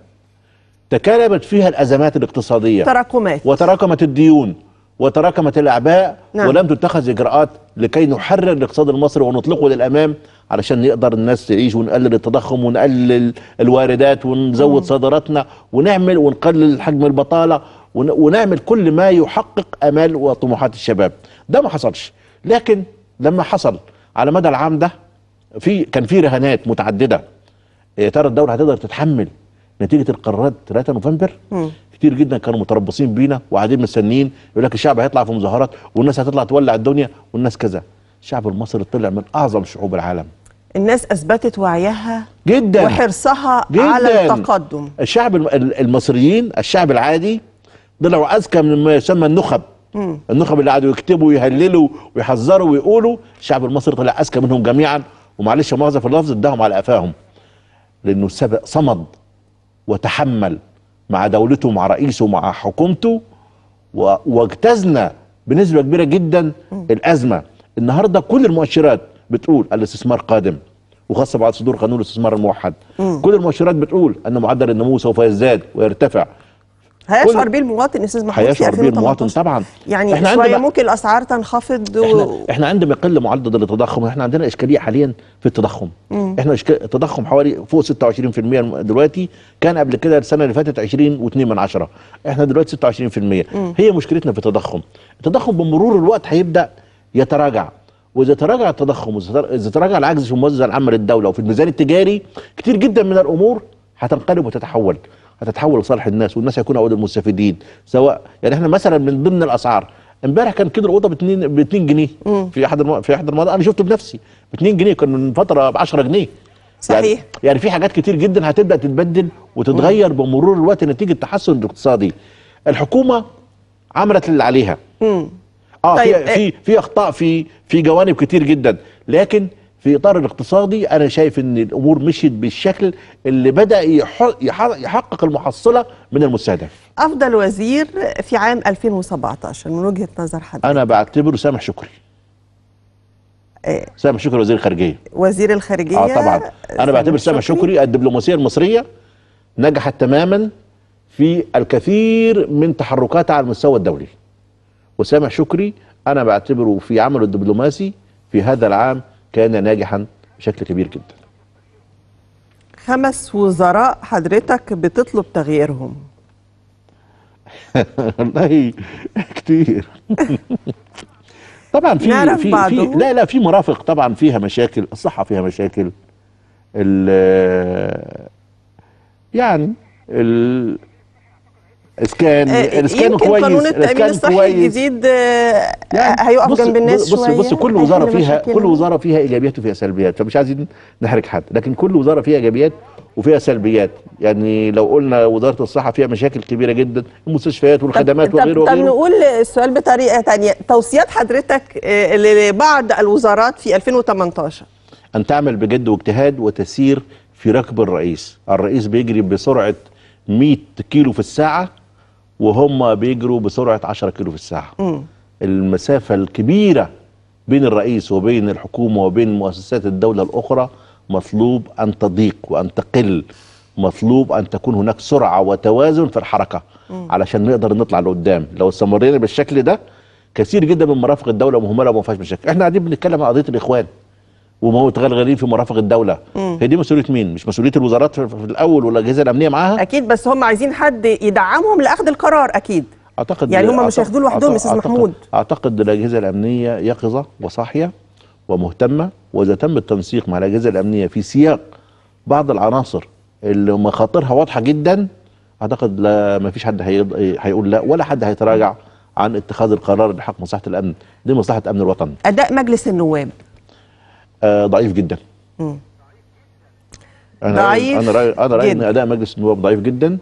تكالبت فيها الأزمات الاقتصادية تراكمات وتراكمت الديون وتراكمت الأعباء نعم. ولم تتخذ إجراءات لكي نحرر الاقتصاد المصري ونطلقه للأمام علشان نقدر الناس تعيش ونقلل التضخم ونقلل الواردات ونزود صادراتنا ونعمل ونقلل حجم البطالة ونعمل كل ما يحقق امال وطموحات الشباب ده ما حصلش لكن لما حصل على مدى العام ده في كان في رهانات متعدده يا ترى الدوله هتقدر تتحمل نتيجه القرارات 3 نوفمبر مم. كتير جدا كانوا متربصين بينا وقاعدين مستنيين يقول لك الشعب هيطلع في مظاهرات والناس هتطلع تولع الدنيا والناس كذا الشعب المصري طلع من اعظم شعوب العالم
الناس اثبتت وعيها جدا وحرصها جداً. على التقدم
الشعب المصريين الشعب العادي طلعوا اذكى من ما يسمى النخب مم. النخب اللي قعدوا يكتبوا ويهللوا ويحذروا ويقولوا الشعب المصري طلع اذكى منهم جميعا ومعلش مؤاخذه في اللفظ اداهم على قفاهم لأنه سبق صمد وتحمل مع دولته مع رئيسه مع حكومته واجتزنا بنسبة كبيرة جدا الأزمة النهاردة كل المؤشرات بتقول الاستثمار قادم وخاصة بعد صدور قانون الاستثمار الموحد كل المؤشرات بتقول أن معدل النمو سوف يزداد ويرتفع هيشعر
بيه المواطن استاذ محمود هيشعر بيه المواطن طبعا يعني احنا شويه ممكن الاسعار تنخفض و... احنا,
احنا عندما يقل معدل التضخم احنا عندنا اشكاليه حاليا في التضخم مم. احنا اشك... التضخم حوالي فوق 26% دلوقتي كان قبل كده السنه اللي فاتت 20 و2 من عشرة احنا دلوقتي 26% مم. هي مشكلتنا في التضخم التضخم بمرور الوقت هيبدا يتراجع واذا تراجع التضخم واذا تراجع العجز في الموازنه العامه للدوله وفي الميزان التجاري كتير جدا من الامور هتنقلب وتتحول هتتحول لصالح الناس والناس هيكونوا اول المستفيدين سواء يعني احنا مثلا من ضمن الاسعار امبارح كان كده الاوضه ب 2 ب 2 جنيه في احد في احد المناطق انا شفته بنفسي ب 2 جنيه كان من فتره ب 10 جنيه يعني صحيح يعني, يعني في حاجات كتير جدا هتبدا تتبدل وتتغير مم. بمرور الوقت نتيجه التحسن الاقتصادي الحكومه عملت اللي عليها امم اه طيب. في إيه؟ في اخطاء في في جوانب كتير جدا لكن في اطار الاقتصادي انا شايف ان الامور مشيت بالشكل اللي بدا يحقق المحصله من المستهدف
افضل وزير في عام 2017 من وجهه نظر حضرتك
انا بعتبره سامح شكري إيه؟ سامح شكري وزير الخارجيه وزير
الخارجيه اه طبعا انا بعتبر سامح شكري,
شكري الدبلوماسيه المصريه نجحت تماما في الكثير من تحركاتها على المستوى الدولي وسامح شكري انا بعتبره في عمله الدبلوماسي في هذا العام كان ناجحا بشكل كبير جدا
خمس وزراء حضرتك بتطلب تغييرهم
*laughs* والله كتير طبعا في في, لا لا في مرافق طبعا فيها مشاكل الصحه فيها مشاكل ال يعني ال اسكان اسكان آه، كويس قانون التامين الصحي الجديد
آه، يعني هيقف جنب الناس بص شوية بص كل وزاره فيها كل وزاره
فيها ايجابيات وفيها سلبيات فمش عايزين نحرج حد لكن كل وزاره فيها ايجابيات وفيها سلبيات يعني لو قلنا وزاره الصحه فيها مشاكل كبيره جدا المستشفيات والخدمات وغيره وغيره طب نقول
السؤال بطريقه ثانيه توصيات حضرتك آه، لبعض الوزارات في 2018
ان تعمل بجد واجتهاد وتسير في ركب الرئيس الرئيس بيجري بسرعه 100 كيلو في الساعه وهم بيجروا بسرعه 10 كيلو في الساعه م. المسافه الكبيره بين الرئيس وبين الحكومه وبين مؤسسات الدوله الاخرى مطلوب ان تضيق وان تقل مطلوب ان تكون هناك سرعه وتوازن في الحركه م. علشان نقدر نطلع لقدام لو استمرينا بالشكل ده كثير جدا من مرافق الدوله مهمله وما فيهاش مشاكل احنا قاعدين بنتكلم عن قضيه الاخوان وموت غلغلين في مرافق الدوله مم. هي دي مسؤوليه مين مش مسؤوليه الوزارات في الاول والاجهزه الامنيه معاها اكيد بس هم عايزين حد يدعمهم لاخذ القرار اكيد اعتقد يعني هم مش هياخدوه لوحدهم يا استاذ محمود اعتقد الاجهزه الامنيه يقظه وصاحيه ومهتمه واذا تم التنسيق مع الاجهزه الامنيه في سياق بعض العناصر اللي مخاطرها واضحه جدا اعتقد لا ما فيش حد هيقول لا ولا حد هيتراجع عن اتخاذ القرار لحق مصلحه الامن دي مصلحه امن الوطن
اداء مجلس النواب
آه، ضعيف جدا انا ضعيف انا رايي انا رايي ان اداء مجلس النواب ضعيف جدا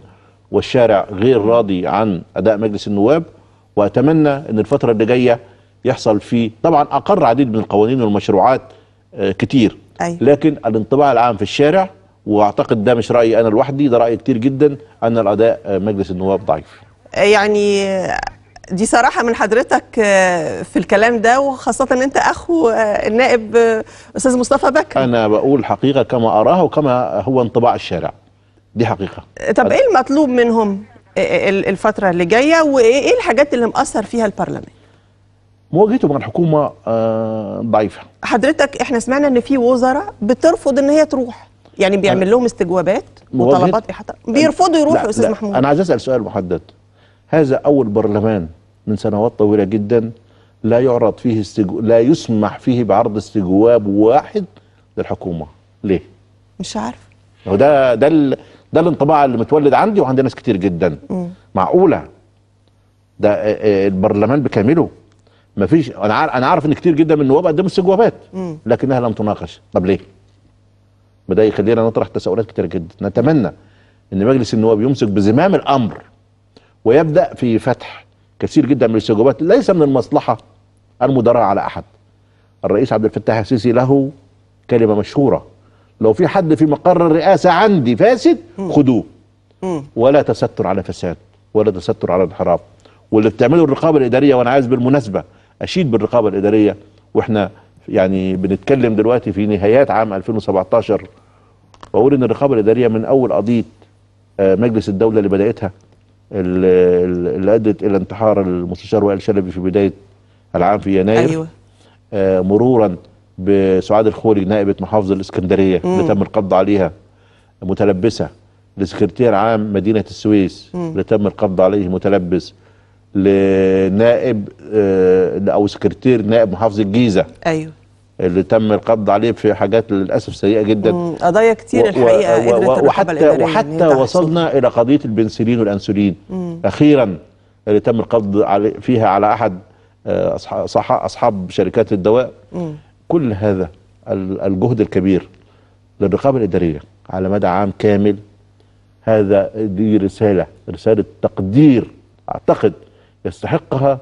والشارع غير راضي عن اداء مجلس النواب واتمنى ان الفتره اللي جايه يحصل فيه طبعا اقر عديد من القوانين والمشروعات آه، كتير أيوة. لكن الانطباع العام في الشارع واعتقد ده مش رايي انا لوحدي ده راي كتير جدا ان الاداء آه، مجلس النواب ضعيف
يعني دي صراحه من حضرتك آه، في الكلام ده وخاصه ان انت اخو آه، النائب آه، استاذ مصطفى بكر
انا بقول حقيقه كما اراها وكما هو انطباع الشارع دي حقيقه طب ايه
المطلوب منهم الفتره اللي جايه وايه إيه الحاجات اللي مأثر فيها البرلمان
مواجهته مع الحكومه ضعيفه
حضرتك احنا سمعنا ان في وزراء بترفض ان هي تروح يعني بيعمل
لهم استجوابات وطلبات احاطه بيرفضوا يروحوا يا استاذ محمود انا عايز اسال سؤال محدد هذا اول برلمان من سنوات طويله جدا لا يعرض فيه استجو... لا يسمح فيه بعرض استجواب واحد للحكومه ليه مش عارف هو ده ده ال... ده الانطباع اللي متولد عندي وعند ناس كتير جدا مم. معقوله ده آه، آه، البرلمان بكامله ما فيش انا عارف انا عارف ان كتير جدا من النواب قدموا استجوابات لكنها لم تناقش طب ليه بدا يخلينا نطرح تساؤلات كتير جدا نتمنى ان مجلس النواب يمسك بزمام الامر ويبدا في فتح كثير جدا من الاستجوابات ليس من المصلحه المداراه على احد الرئيس عبد الفتاح السيسي له كلمه مشهوره لو في حد في مقر الرئاسه عندي فاسد خدوه ولا تستر على فساد ولا تستر على انحراف واللي بتعمله الرقابه الاداريه وانا عايز بالمناسبه اشيد بالرقابه الاداريه واحنا يعني بنتكلم دلوقتي في نهايات عام 2017 واقول ان الرقابه الاداريه من اول قضيه آه، مجلس الدوله اللي بداتها اللي ادت الى انتحار المستشار وائل شلبي في بدايه العام في يناير أيوة. آه مرورا بسعاد الخوري نائبه محافظ الاسكندريه اللي تم القبض عليها متلبسه لسكرتير عام مدينه السويس اللي تم القبض عليه متلبس لنائب آه او سكرتير نائب محافظ الجيزه ايوه اللي تم القبض عليه في حاجات للاسف سيئه جدا
قضايا كتير و الحقيقه و و وحتى وحتى وصلنا
الى قضيه البنسلين والانسولين مم. اخيرا اللي تم القبض علي فيها على احد آه، اصحاب شركات الدواء مم. كل هذا الجهد الكبير للرقابه الاداريه على مدى عام كامل هذا دي رساله رساله تقدير اعتقد يستحقها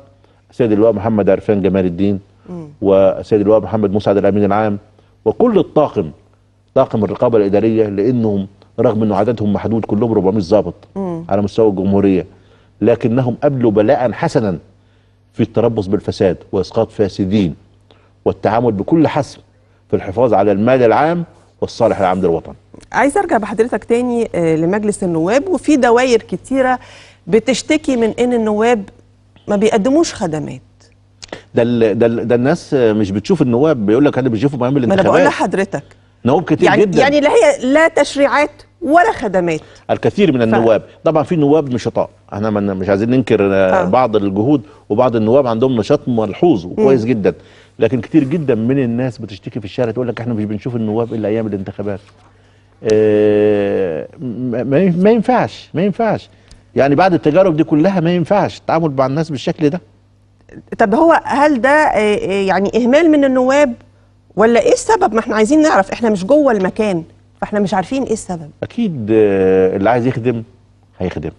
السيد اللواء محمد عرفان جمال الدين والسيد اللواء محمد مسعد الامين العام وكل الطاقم طاقم الرقابه الاداريه لانهم رغم انه عددهم محدود كلهم 400 ضابط على مستوى الجمهوريه لكنهم قبلوا بلاء حسنا في التربص بالفساد واسقاط فاسدين والتعامل بكل حسم في الحفاظ على المال العام والصالح العام للوطن.
عايز ارجع بحضرتك تاني آه، لمجلس النواب وفي دوائر كتيره بتشتكي من ان النواب ما بيقدموش خدمات
ده ال ده, ال ده الناس مش بتشوف النواب بيقول لك انا بشوفه بيعمل الانتخابات ما انا بقول لحضرتك نواب كتير يعني جدا يعني لا هي
لا تشريعات ولا خدمات
الكثير من النواب ف... طبعا في نواب نشطاء احنا مش عايزين ننكر آه،, آه. بعض الجهود وبعض النواب عندهم نشاط ملحوظ وكويس جدا لكن كتير جدا من الناس بتشتكي في الشارع تقول لك احنا مش بنشوف النواب الا ايام الانتخابات اه ما ينفعش ما ينفعش يعني بعد التجارب دي كلها ما ينفعش التعامل مع الناس بالشكل ده
طب هو هل ده آه، آه، يعني اهمال من النواب ولا ايه السبب ما احنا عايزين نعرف احنا مش جوه المكان فاحنا مش عارفين ايه
السبب
اكيد آه، اللي عايز يخدم هيخدم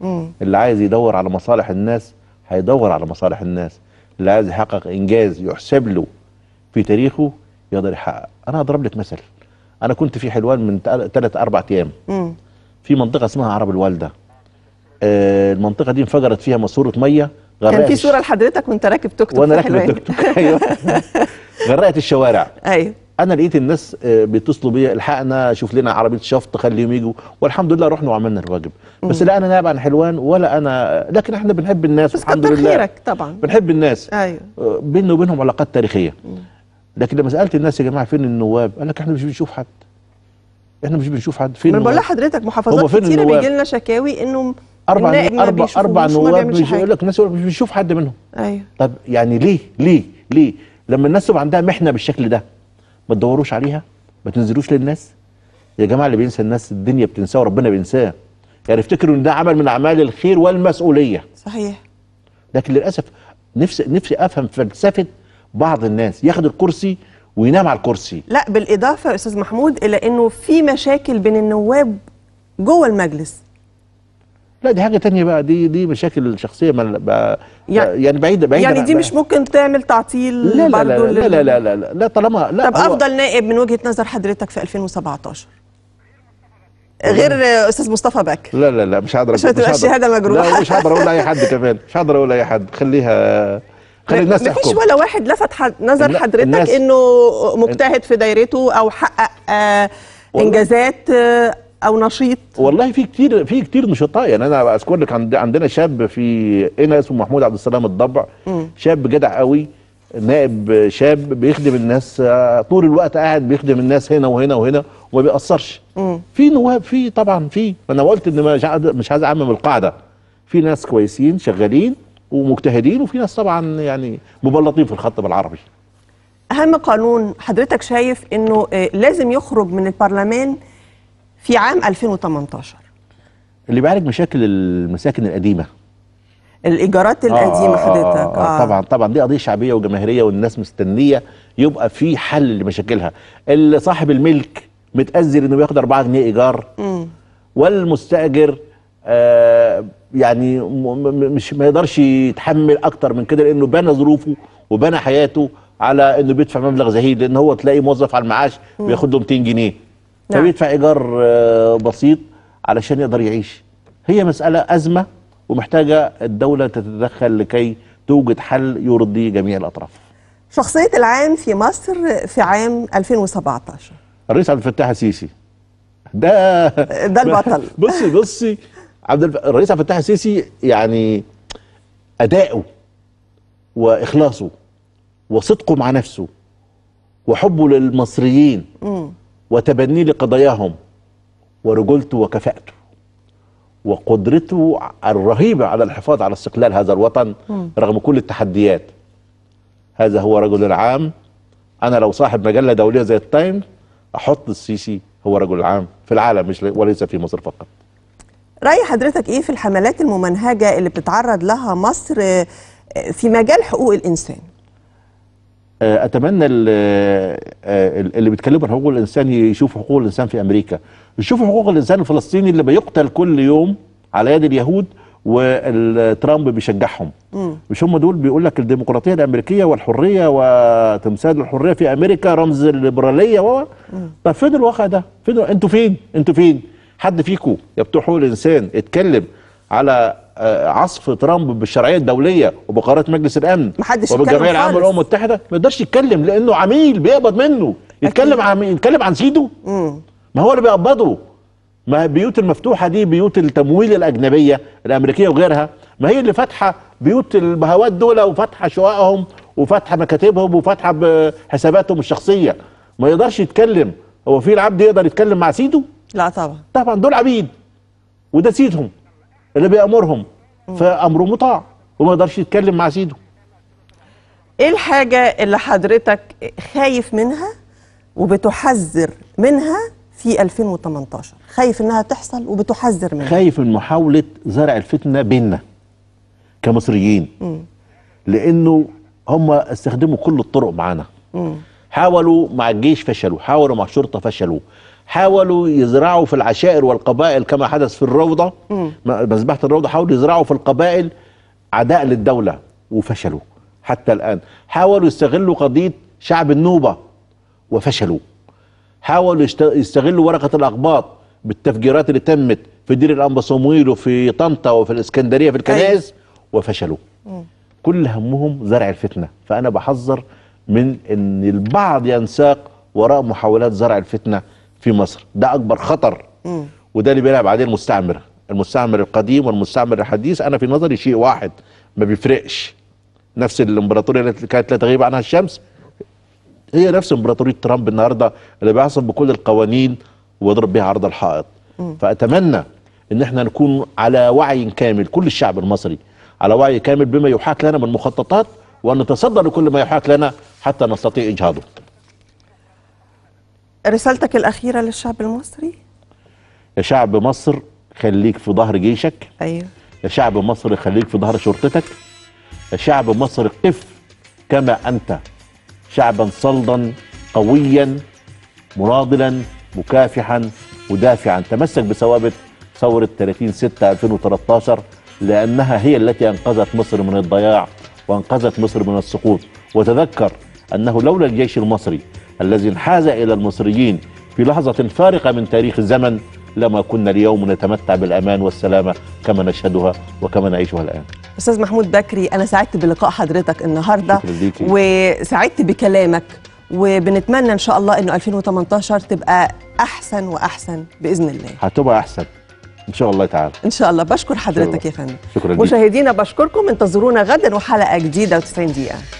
مم. اللي عايز يدور على مصالح الناس هيدور على مصالح الناس اللي عايز يحقق انجاز يحسب له في تاريخه يقدر يحقق انا هضرب لك مثل انا كنت في حلوان من ثلاث اربع ايام في منطقه اسمها عرب الوالده آه المنطقه دي انفجرت فيها ماسوره ميه غرقت كان في صوره
لحضرتك وانت راكب توك توك وانا راكب توك توك *laughs* ايوه
غرقت الشوارع ايوه انا لقيت الناس آه، بيتصلوا بيا الحقنا شوف لنا عربيه شفط خليهم يجوا والحمد لله رحنا وعملنا الواجب بس لا انا نائب عن حلوان ولا انا لكن احنا بنحب الناس بس الحمد لله خيرك
طبعا بنحب
الناس ايوه آه، بيننا وبينهم علاقات تاريخيه لكن لما سالت الناس يا جماعه فين النواب قال لك احنا مش بنشوف حد احنا مش بنشوف حد فين بقول لحضرتك
محافظات كتيره بيجي لنا شكاوي انه اربع اربع اربع نواب مش يقول
لك الناس مش بيشوف حد منهم ايوه طب يعني ليه ليه ليه لما الناس تبقى عندها محنه بالشكل ده ما تدوروش عليها ما تنزلوش للناس يا جماعه اللي بينسى الناس الدنيا بتنساه وربنا بينساه يعني افتكروا ان ده عمل من اعمال الخير والمسؤوليه صحيح لكن للاسف نفسي نفسي افهم فلسفه بعض الناس ياخد الكرسي وينام على الكرسي
لا بالاضافه يا استاذ محمود الى انه في مشاكل بين
النواب جوه المجلس لا دي حاجه تانية بقى دي دي مشاكل شخصيه ما يعني, يعني بعيده بعيده يعني دي مش
ممكن تعمل تعطيل لا لا لا, لا لا لا
لا لا لا طالما لا طب افضل
نائب من وجهه نظر حضرتك في 2017
غير استاذ مصطفى بك لا لا لا مش هقدر مش هتبقى الشهاده مجروحه لا مش هقدر اقول لاي حد *laughs* كمان مش هقدر اقول لاي حد خليها خلي الناس تحكم مفيش
ولا واحد لفت حد نظر حضرتك انه مجتهد في دايرته او
حقق آه، انجازات آه، او نشيط والله في كتير في كتير نشطاء يعني انا اذكر لك عندنا شاب في هنا اسمه محمود عبد السلام الضبع شاب جدع قوي نائب شاب بيخدم الناس آه، طول الوقت قاعد بيخدم الناس هنا وهنا وهنا وما بيأثرش في نواب في طبعا في انا قلت ان مش عايز اعمم القاعده في ناس كويسين شغالين ومجتهدين وفي ناس طبعا يعني مبلطين في الخط بالعربي
اهم قانون حضرتك شايف انه آه، لازم يخرج من البرلمان في عام 2018
اللي بيعالج مشاكل المساكن القديمه الايجارات آه، القديمه آه حضرتك آه, آه, آه, طبعا طبعا دي قضيه شعبيه وجماهيريه والناس مستنيه يبقى في حل لمشاكلها اللي صاحب الملك متاذر انه بياخد 4 جنيه ايجار والمستاجر آه يعني مش ما يقدرش يتحمل اكتر من كده لانه بنى ظروفه وبنى حياته على انه بيدفع مبلغ زهيد لان هو تلاقي موظف على المعاش بياخد له 200 جنيه نعم. فبيدفع ايجار آه، بسيط علشان يقدر يعيش هي مساله ازمه ومحتاجه الدوله تتدخل لكي توجد حل يرضي جميع الاطراف
شخصيه العام في مصر في عام 2017
الرئيس عبد الفتاح السيسي ده *laughs* ده البطل *laughs* بصي بصي عبد الف... الرئيس عبد الفتاح السيسي يعني اداؤه واخلاصه وصدقه مع نفسه وحبه للمصريين م. وتبني لقضاياهم ورجولته وكفاءته وقدرته الرهيبة على الحفاظ على استقلال هذا الوطن م. رغم كل التحديات هذا هو رجل العام أنا لو صاحب مجلة دولية زي التايم أحط السيسي هو رجل العام في العالم مش وليس في مصر فقط
رأي حضرتك إيه في الحملات الممنهجة اللي بتتعرض لها مصر آه، في مجال حقوق الإنسان
آه، اتمنى آه، آه، اللي بيتكلموا عن حقوق الانسان يشوفوا حقوق الانسان في امريكا يشوفوا حقوق الانسان الفلسطيني اللي بيقتل كل يوم على يد اليهود وترامب بيشجعهم مش هم دول بيقول لك الديمقراطيه الامريكيه والحريه وتمثال الحريه في امريكا رمز الليبراليه و طب فين الواقع ده؟ فين انتوا فين؟ انتوا فين؟ حد فيكم يا بتوع حقوق الانسان اتكلم على عصف ترامب بالشرعيه الدوليه وبقرارات مجلس الامن محدش وبالجمعيه العامه للامم المتحده ما يقدرش يتكلم لانه عميل بيقبض منه يتكلم عن يتكلم عن سيده ما هو اللي بيقبضه ما البيوت المفتوحه دي بيوت التمويل الاجنبيه الامريكيه وغيرها ما هي اللي فاتحه بيوت البهوات دول وفاتحه شققهم وفاتحه مكاتبهم وفاتحه حساباتهم الشخصيه ما يقدرش يتكلم هو في العبد يقدر يتكلم مع سيده لا طبعا طبعا دول عبيد وده سيدهم اللي بيأمرهم فأمره مطاع وما يقدرش يتكلم مع سيده ايه الحاجة اللي حضرتك
خايف منها وبتحذر منها في 2018 خايف انها تحصل وبتحذر منها
خايف من محاولة زرع الفتنة بيننا كمصريين م. لانه هم استخدموا كل الطرق معانا حاولوا مع الجيش فشلوا حاولوا مع الشرطة فشلوا حاولوا يزرعوا في العشائر والقبائل كما حدث في الروضة مذبحة الروضة حاولوا يزرعوا في القبائل عداء للدولة وفشلوا حتى الآن حاولوا يستغلوا قضية شعب النوبة وفشلوا حاولوا يستغلوا ورقة الأقباط بالتفجيرات اللي تمت في دير الأنبا صمويل وفي طنطا وفي الإسكندرية في الكنائس أيوة. وفشلوا كل همهم زرع الفتنة فأنا بحذر من أن البعض ينساق وراء محاولات زرع الفتنة في مصر ده اكبر خطر وده اللي بيلعب عليه المستعمر المستعمر القديم والمستعمر الحديث انا في نظري شيء واحد ما بيفرقش نفس الامبراطوريه التي كانت لا تغيب عنها الشمس هي نفس امبراطوريه ترامب النهارده اللي بيعصب بكل القوانين ويضرب بها عرض الحائط م. فاتمنى ان احنا نكون على وعي كامل كل الشعب المصري على وعي كامل بما يحاك لنا من مخططات وان نتصدى لكل ما يحاك لنا حتى نستطيع اجهاضه
رسالتك الأخيرة للشعب المصري
يا شعب مصر خليك في ظهر جيشك أيوه يا شعب مصر خليك في ظهر شرطتك يا شعب مصر قف كما أنت شعبا صلدا قويا مناضلا مكافحا مدافعا تمسك بثوابت ثورة 30 6 2013 لأنها هي التي أنقذت مصر من الضياع وأنقذت مصر من السقوط وتذكر أنه لولا الجيش المصري الذي انحاز إلى المصريين في لحظة فارقة من تاريخ الزمن لما كنا اليوم نتمتع بالأمان والسلامة كما نشهدها وكما نعيشها الآن
أستاذ محمود بكري أنا سعدت بلقاء حضرتك النهاردة وسعدت بكلامك وبنتمنى إن شاء الله أنه 2018 تبقى أحسن وأحسن
بإذن الله هتبقى أحسن ان شاء الله تعالى
ان شاء الله بشكر حضرتك يا فندم شكرا مشاهدينا بشكركم انتظرونا غدا وحلقه جديده و90 دقيقه